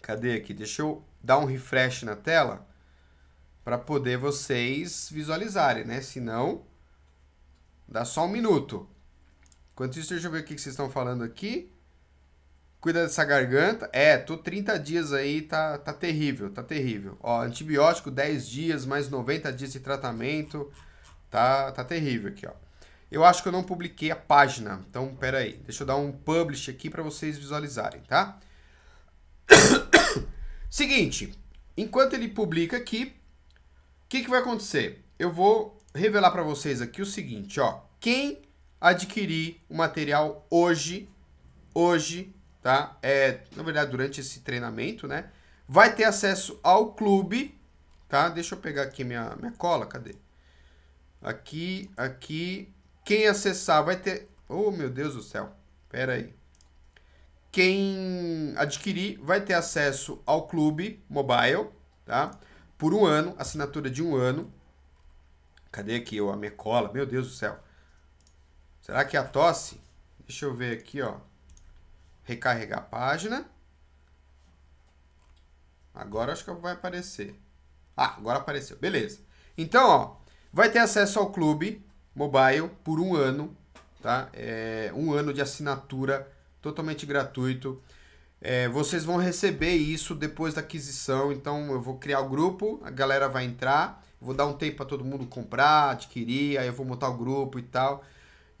Cadê aqui? Deixa eu dar um refresh na tela para poder vocês visualizarem, né? Senão, dá só um minuto. Enquanto isso, deixa eu ver o que vocês estão falando aqui cuida dessa garganta. É, tô 30 dias aí, tá, tá terrível, tá terrível. Ó, antibiótico 10 dias, mais 90 dias de tratamento. Tá, tá terrível aqui, ó. Eu acho que eu não publiquei a página, então pera aí. Deixa eu dar um publish aqui para vocês visualizarem, tá? Seguinte, enquanto ele publica aqui, o que, que vai acontecer? Eu vou revelar para vocês aqui o seguinte, ó. Quem adquirir o material hoje, hoje tá? É, na verdade, durante esse treinamento, né? Vai ter acesso ao clube, tá? Deixa eu pegar aqui minha, minha cola, cadê? Aqui, aqui. Quem acessar vai ter. Oh, meu Deus do céu. Pera aí. Quem adquirir vai ter acesso ao clube mobile, tá? Por um ano, assinatura de um ano. Cadê aqui eu, a minha cola? Meu Deus do céu. Será que é a tosse? Deixa eu ver aqui, ó recarregar a página. Agora acho que vai aparecer. Ah, agora apareceu. Beleza. Então, ó, vai ter acesso ao clube mobile por um ano, tá? É, um ano de assinatura totalmente gratuito. É, vocês vão receber isso depois da aquisição. Então, eu vou criar o grupo, a galera vai entrar. Vou dar um tempo para todo mundo comprar, adquirir, aí eu vou montar o grupo e tal.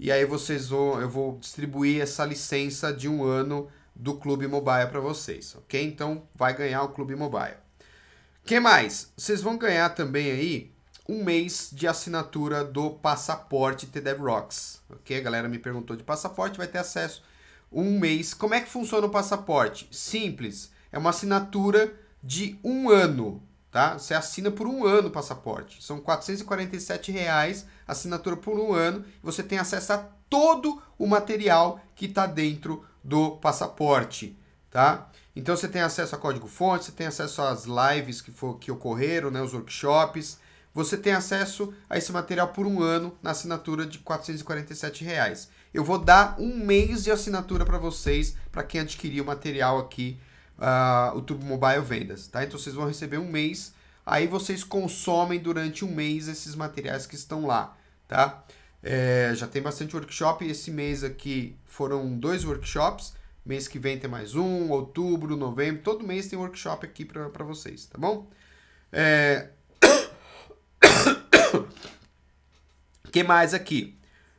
E aí vocês vão, eu vou distribuir essa licença de um ano do Clube Mobile para vocês, ok? Então vai ganhar o Clube Mobile. Que mais? Vocês vão ganhar também aí um mês de assinatura do passaporte TDEV Rocks, ok? A galera me perguntou de passaporte, vai ter acesso um mês. Como é que funciona o passaporte? Simples, é uma assinatura de um ano, tá? Você assina por um ano o passaporte. São R$ reais assinatura por um ano. Você tem acesso a todo o material que está dentro do passaporte, tá? Então você tem acesso a código-fonte, você tem acesso às lives que, for, que ocorreram, né, os workshops. Você tem acesso a esse material por um ano na assinatura de R$ reais. Eu vou dar um mês de assinatura para vocês, para quem adquirir o material aqui uh, o Turbo Mobile Vendas, tá? Então vocês vão receber um mês, aí vocês consomem durante um mês esses materiais que estão lá, tá? É, já tem bastante workshop, esse mês aqui foram dois workshops, mês que vem tem mais um, outubro, novembro, todo mês tem workshop aqui para vocês, tá bom? É... que mais aqui?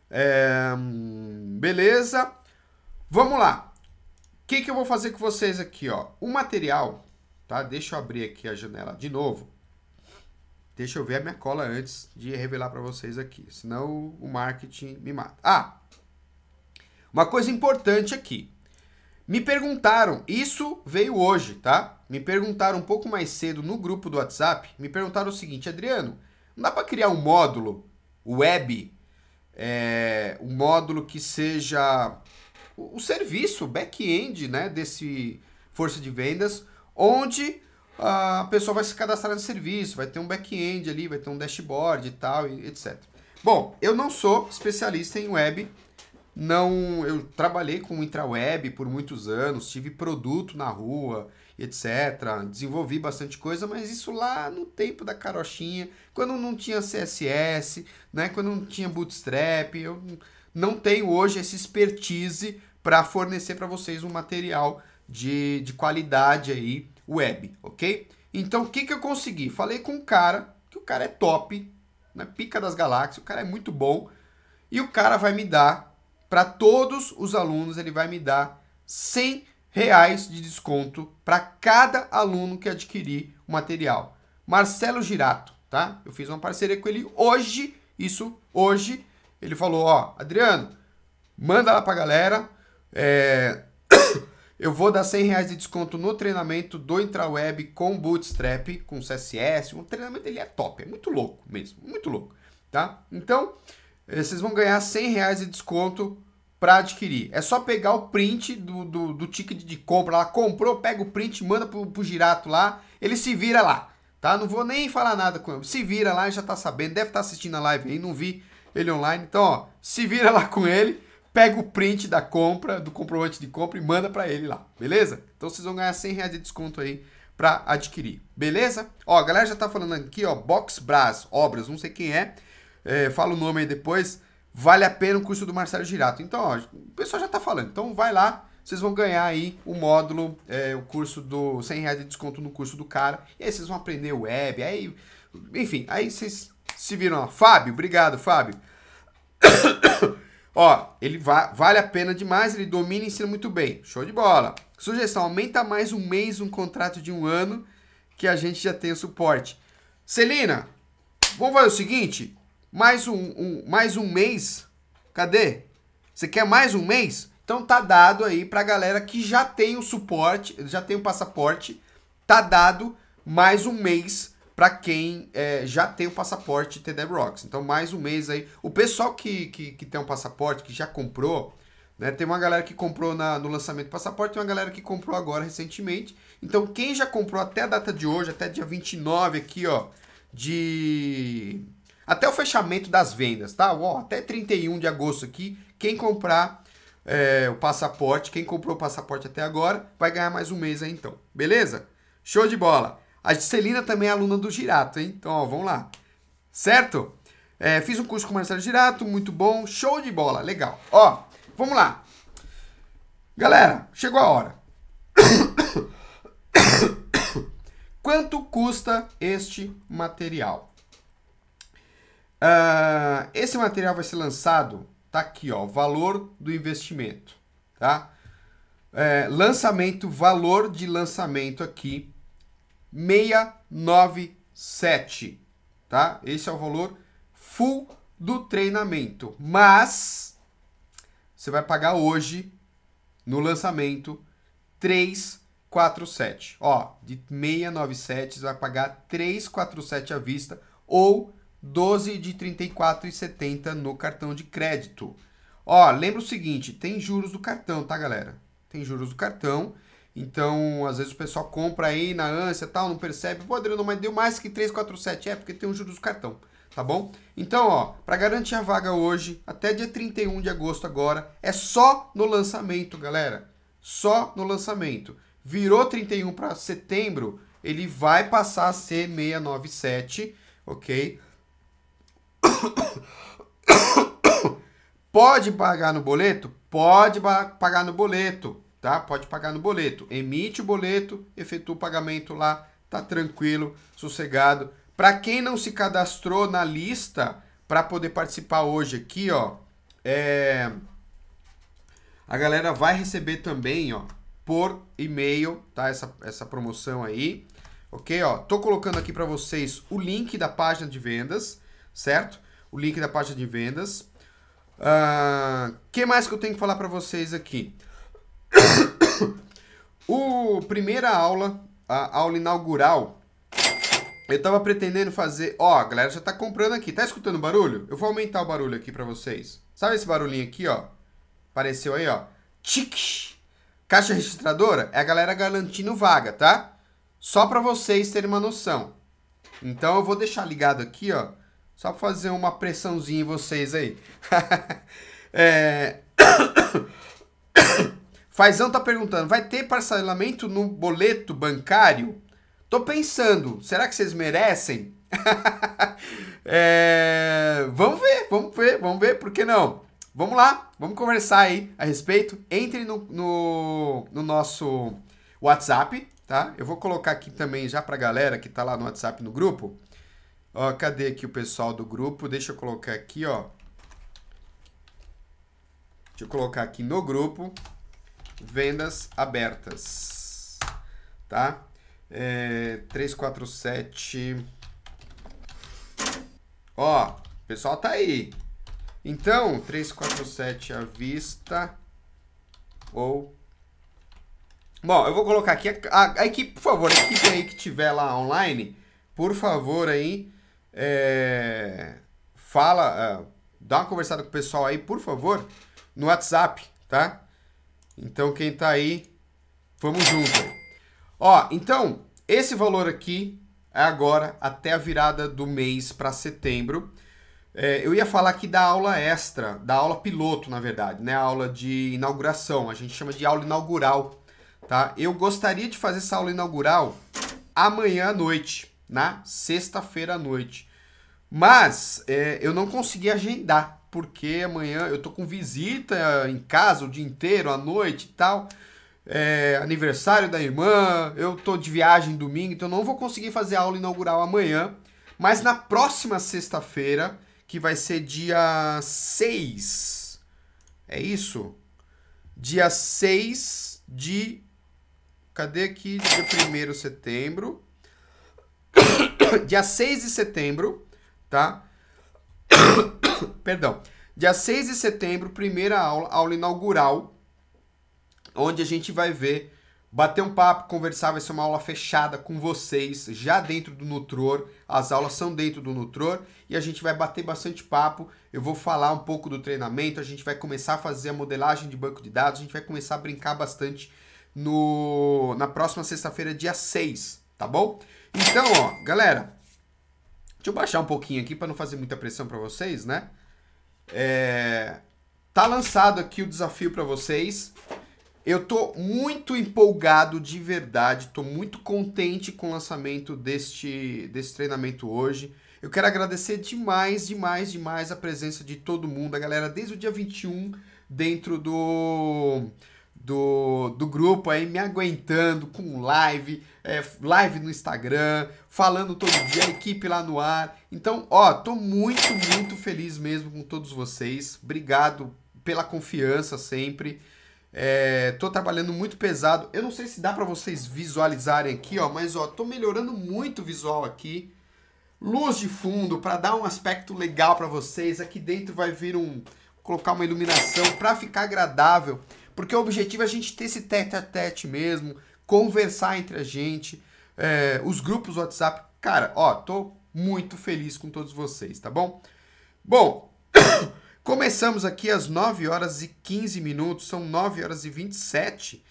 É... Hum, beleza? Vamos lá que, que eu vou fazer com vocês aqui, ó? O material, tá? Deixa eu abrir aqui a janela de novo. Deixa eu ver a minha cola antes de revelar para vocês aqui, senão o marketing me mata. Ah, uma coisa importante aqui. Me perguntaram, isso veio hoje, tá? Me perguntaram um pouco mais cedo no grupo do WhatsApp, me perguntaram o seguinte, Adriano, não dá para criar um módulo web, é, um módulo que seja o, o serviço, o back-end né, desse força de vendas, onde a pessoa vai se cadastrar no serviço, vai ter um back-end ali, vai ter um dashboard e tal, e etc. Bom, eu não sou especialista em web, não, eu trabalhei com intraweb por muitos anos, tive produto na rua, etc. Desenvolvi bastante coisa, mas isso lá no tempo da carochinha, quando não tinha CSS, né, quando não tinha Bootstrap, eu não tem hoje essa expertise para fornecer para vocês um material de, de qualidade aí web, ok? Então, o que, que eu consegui? Falei com um cara, que o cara é top, na né? pica das galáxias, o cara é muito bom, e o cara vai me dar, para todos os alunos, ele vai me dar 100 reais de desconto para cada aluno que adquirir o material. Marcelo Girato, tá? Eu fiz uma parceria com ele hoje, isso hoje, ele falou: Ó, Adriano, manda lá pra galera. É... eu vou dar 100 reais de desconto no treinamento do Intraweb com Bootstrap, com CSS. O treinamento ele é top, é muito louco mesmo, muito louco, tá? Então, eh, vocês vão ganhar 100 reais de desconto para adquirir. É só pegar o print do, do, do, ticket de compra lá, comprou, pega o print, manda pro, pro girato lá, ele se vira lá, tá? Não vou nem falar nada com ele, se vira lá, já tá sabendo, deve estar tá assistindo a live aí, não vi ele online. Então, ó, se vira lá com ele, pega o print da compra, do comprovante de compra e manda para ele lá, beleza? Então vocês vão ganhar 100 reais de desconto aí para adquirir, beleza? Ó, a galera já tá falando aqui, ó, Box Brás, obras, não sei quem é, é fala o nome aí depois, vale a pena o curso do Marcelo Girato. Então, ó, o pessoal já tá falando, então vai lá, vocês vão ganhar aí o módulo, é, o curso do 100 reais de desconto no curso do cara, e aí vocês vão aprender web, aí, enfim, aí vocês se viram lá. Fábio, obrigado, Fábio. Ó, ele va vale a pena demais, ele domina e ensina muito bem. Show de bola. Sugestão, aumenta mais um mês um contrato de um ano que a gente já tem o suporte. Celina, vamos fazer o seguinte, mais um, um mais um mês, cadê? Você quer mais um mês? Então tá dado aí pra galera que já tem o suporte, já tem o passaporte, tá dado mais um mês para quem é, já tem o passaporte TDEB Rocks. Então, mais um mês aí. O pessoal que, que, que tem um passaporte, que já comprou, né? Tem uma galera que comprou na, no lançamento do passaporte, tem uma galera que comprou agora recentemente. Então, quem já comprou até a data de hoje, até dia 29 aqui, ó, de... Até o fechamento das vendas, tá? Ó, até 31 de agosto aqui, quem comprar é, o passaporte, quem comprou o passaporte até agora, vai ganhar mais um mês aí então, beleza? Show de bola! A Celina também é aluna do Girato, hein? Então, ó, vamos lá. Certo? É, fiz um curso com o Marcelo Girato, muito bom. Show de bola, legal. Ó, vamos lá. Galera, chegou a hora. Quanto custa este material? Uh, esse material vai ser lançado, tá aqui, ó, valor do investimento, tá? É, lançamento, valor de lançamento aqui 697, tá? Esse é o valor full do treinamento. Mas você vai pagar hoje no lançamento 347. Ó, de 697 você vai pagar 347 à vista ou 12 de 34,70 no cartão de crédito. Ó, lembra o seguinte, tem juros do cartão, tá, galera? Tem juros do cartão. Então, às vezes o pessoal compra aí na ânsia tal, não percebe. Pô, Adriano, mas deu mais que 347. É, porque tem um juros do cartão, tá bom? Então, ó, para garantir a vaga hoje, até dia 31 de agosto agora, é só no lançamento, galera. Só no lançamento. Virou 31 para setembro, ele vai passar a ser 697, ok? Pode pagar no boleto? Pode pagar no boleto tá? Pode pagar no boleto. Emite o boleto, efetua o pagamento lá, tá tranquilo, sossegado. Para quem não se cadastrou na lista para poder participar hoje aqui, ó, é... a galera vai receber também, ó, por e-mail, tá? Essa, essa promoção aí, ok? Ó, tô colocando aqui para vocês o link da página de vendas, certo? O link da página de vendas. O uh, ah, que mais que eu tenho que falar para vocês aqui? o primeira aula, a aula inaugural, eu tava pretendendo fazer. Ó, a galera já tá comprando aqui. Tá escutando o barulho? Eu vou aumentar o barulho aqui para vocês. Sabe esse barulhinho aqui, ó? Apareceu aí, ó. Tic! Caixa registradora é a galera garantindo vaga, tá? Só para vocês terem uma noção. Então eu vou deixar ligado aqui, ó. Só pra fazer uma pressãozinha em vocês aí. é. Fazão tá perguntando, vai ter parcelamento no boleto bancário? Tô pensando, será que vocês merecem? é, vamos ver, vamos ver, vamos ver, por que não? Vamos lá, vamos conversar aí a respeito. Entre no, no, no nosso WhatsApp, tá? Eu vou colocar aqui também já pra galera que tá lá no WhatsApp no grupo. Ó, cadê aqui o pessoal do grupo? Deixa eu colocar aqui, ó. Deixa eu colocar aqui no grupo vendas abertas, tá? É, 347. Ó, o pessoal tá aí. Então, 347 à vista ou... Bom, eu vou colocar aqui a, a, a equipe, por favor, a equipe aí que tiver lá online, por favor aí, é, fala, é, dá uma conversada com o pessoal aí, por favor, no WhatsApp, tá? Então, quem tá aí, vamos junto. Ó, então, esse valor aqui é agora até a virada do mês para setembro. É, eu ia falar aqui da aula extra, da aula piloto, na verdade, né? A aula de inauguração, a gente chama de aula inaugural, tá? Eu gostaria de fazer essa aula inaugural amanhã à noite, na sexta-feira à noite. Mas é, eu não consegui agendar, porque amanhã eu tô com visita em casa o dia inteiro, à noite e tal. É, aniversário da irmã, eu tô de viagem domingo, então não vou conseguir fazer aula inaugural amanhã. Mas na próxima sexta-feira, que vai ser dia 6. É isso? Dia 6 de. Cadê aqui? Dia 1 de setembro. dia 6 de setembro, tá? Perdão. Dia 6 de setembro, primeira aula, aula inaugural, onde a gente vai ver, bater um papo, conversar, vai ser uma aula fechada com vocês, já dentro do Nutror. As aulas são dentro do Nutror e a gente vai bater bastante papo. Eu vou falar um pouco do treinamento, a gente vai começar a fazer a modelagem de banco de dados, a gente vai começar a brincar bastante no na próxima sexta-feira, dia 6, tá bom? Então, ó, galera, Deixa eu baixar um pouquinho aqui para não fazer muita pressão para vocês, né? É... Tá lançado aqui o desafio para vocês. Eu tô muito empolgado de verdade, tô muito contente com o lançamento deste, desse treinamento hoje. Eu quero agradecer demais, demais, demais a presença de todo mundo, a galera desde o dia 21 dentro do do, do grupo aí me aguentando com live, é, live no Instagram, falando todo dia, a equipe lá no ar. Então, ó, tô muito, muito feliz mesmo com todos vocês. Obrigado pela confiança sempre. É, tô trabalhando muito pesado. Eu não sei se dá para vocês visualizarem aqui, ó, mas ó, tô melhorando muito o visual aqui. Luz de fundo para dar um aspecto legal para vocês. Aqui dentro vai vir um colocar uma iluminação para ficar agradável. Porque o objetivo é a gente ter esse tete a tete mesmo, conversar entre a gente, é, os grupos WhatsApp. Cara, ó, tô muito feliz com todos vocês, tá bom? Bom, começamos aqui às 9 horas e 15 minutos, são 9 horas e 27,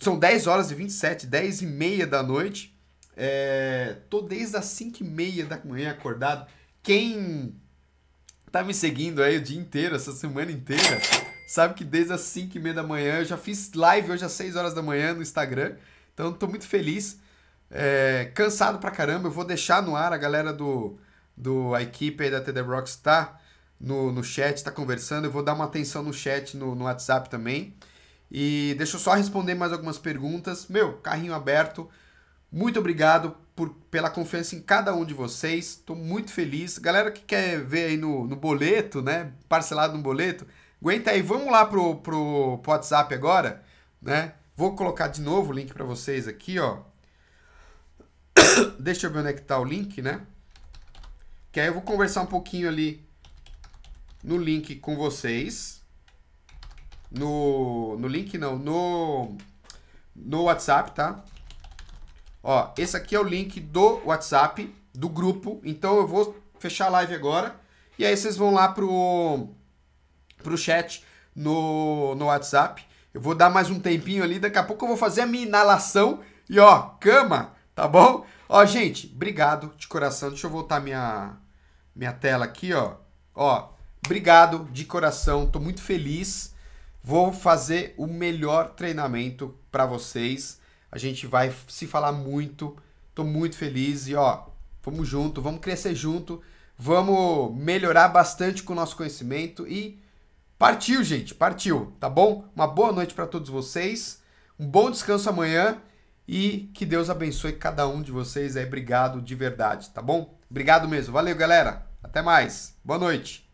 são 10 horas e 27, 10 e meia da noite. É, tô desde as 5 e meia da manhã acordado. Quem tá me seguindo aí o dia inteiro, essa semana inteira, sabe que desde as 5 e meia da manhã, eu já fiz live hoje às 6 horas da manhã no Instagram, então estou muito feliz, é, cansado pra caramba, eu vou deixar no ar a galera do, do a equipe aí da TD Rocks tá no, no chat, tá conversando, eu vou dar uma atenção no chat, no, no WhatsApp também, e deixa eu só responder mais algumas perguntas, meu, carrinho aberto, muito obrigado por, pela confiança em cada um de vocês. Estou muito feliz. Galera que quer ver aí no, no boleto, né? Parcelado no boleto, Aguenta aí, vamos lá pro, pro, WhatsApp agora, né? Vou colocar de novo o link para vocês aqui, ó. Deixa eu ver onde é que tá o link, né? Que aí eu vou conversar um pouquinho ali no link com vocês. No, no link não, no, no WhatsApp, tá? Ó, esse aqui é o link do WhatsApp, do grupo. Então eu vou fechar a live agora. E aí vocês vão lá pro pro chat no, no WhatsApp. Eu vou dar mais um tempinho ali, daqui a pouco eu vou fazer a minha inalação e ó, cama, tá bom? Ó, gente, obrigado de coração. Deixa eu voltar minha minha tela aqui, ó. Ó, obrigado de coração. Tô muito feliz. Vou fazer o melhor treinamento para vocês. A gente vai se falar muito. Tô muito feliz e ó, vamos junto, vamos crescer junto, vamos melhorar bastante com o nosso conhecimento e Partiu, gente, partiu, tá bom? Uma boa noite para todos vocês, um bom descanso amanhã e que Deus abençoe cada um de vocês aí. Obrigado de verdade, tá bom? Obrigado mesmo. Valeu, galera. Até mais. Boa noite.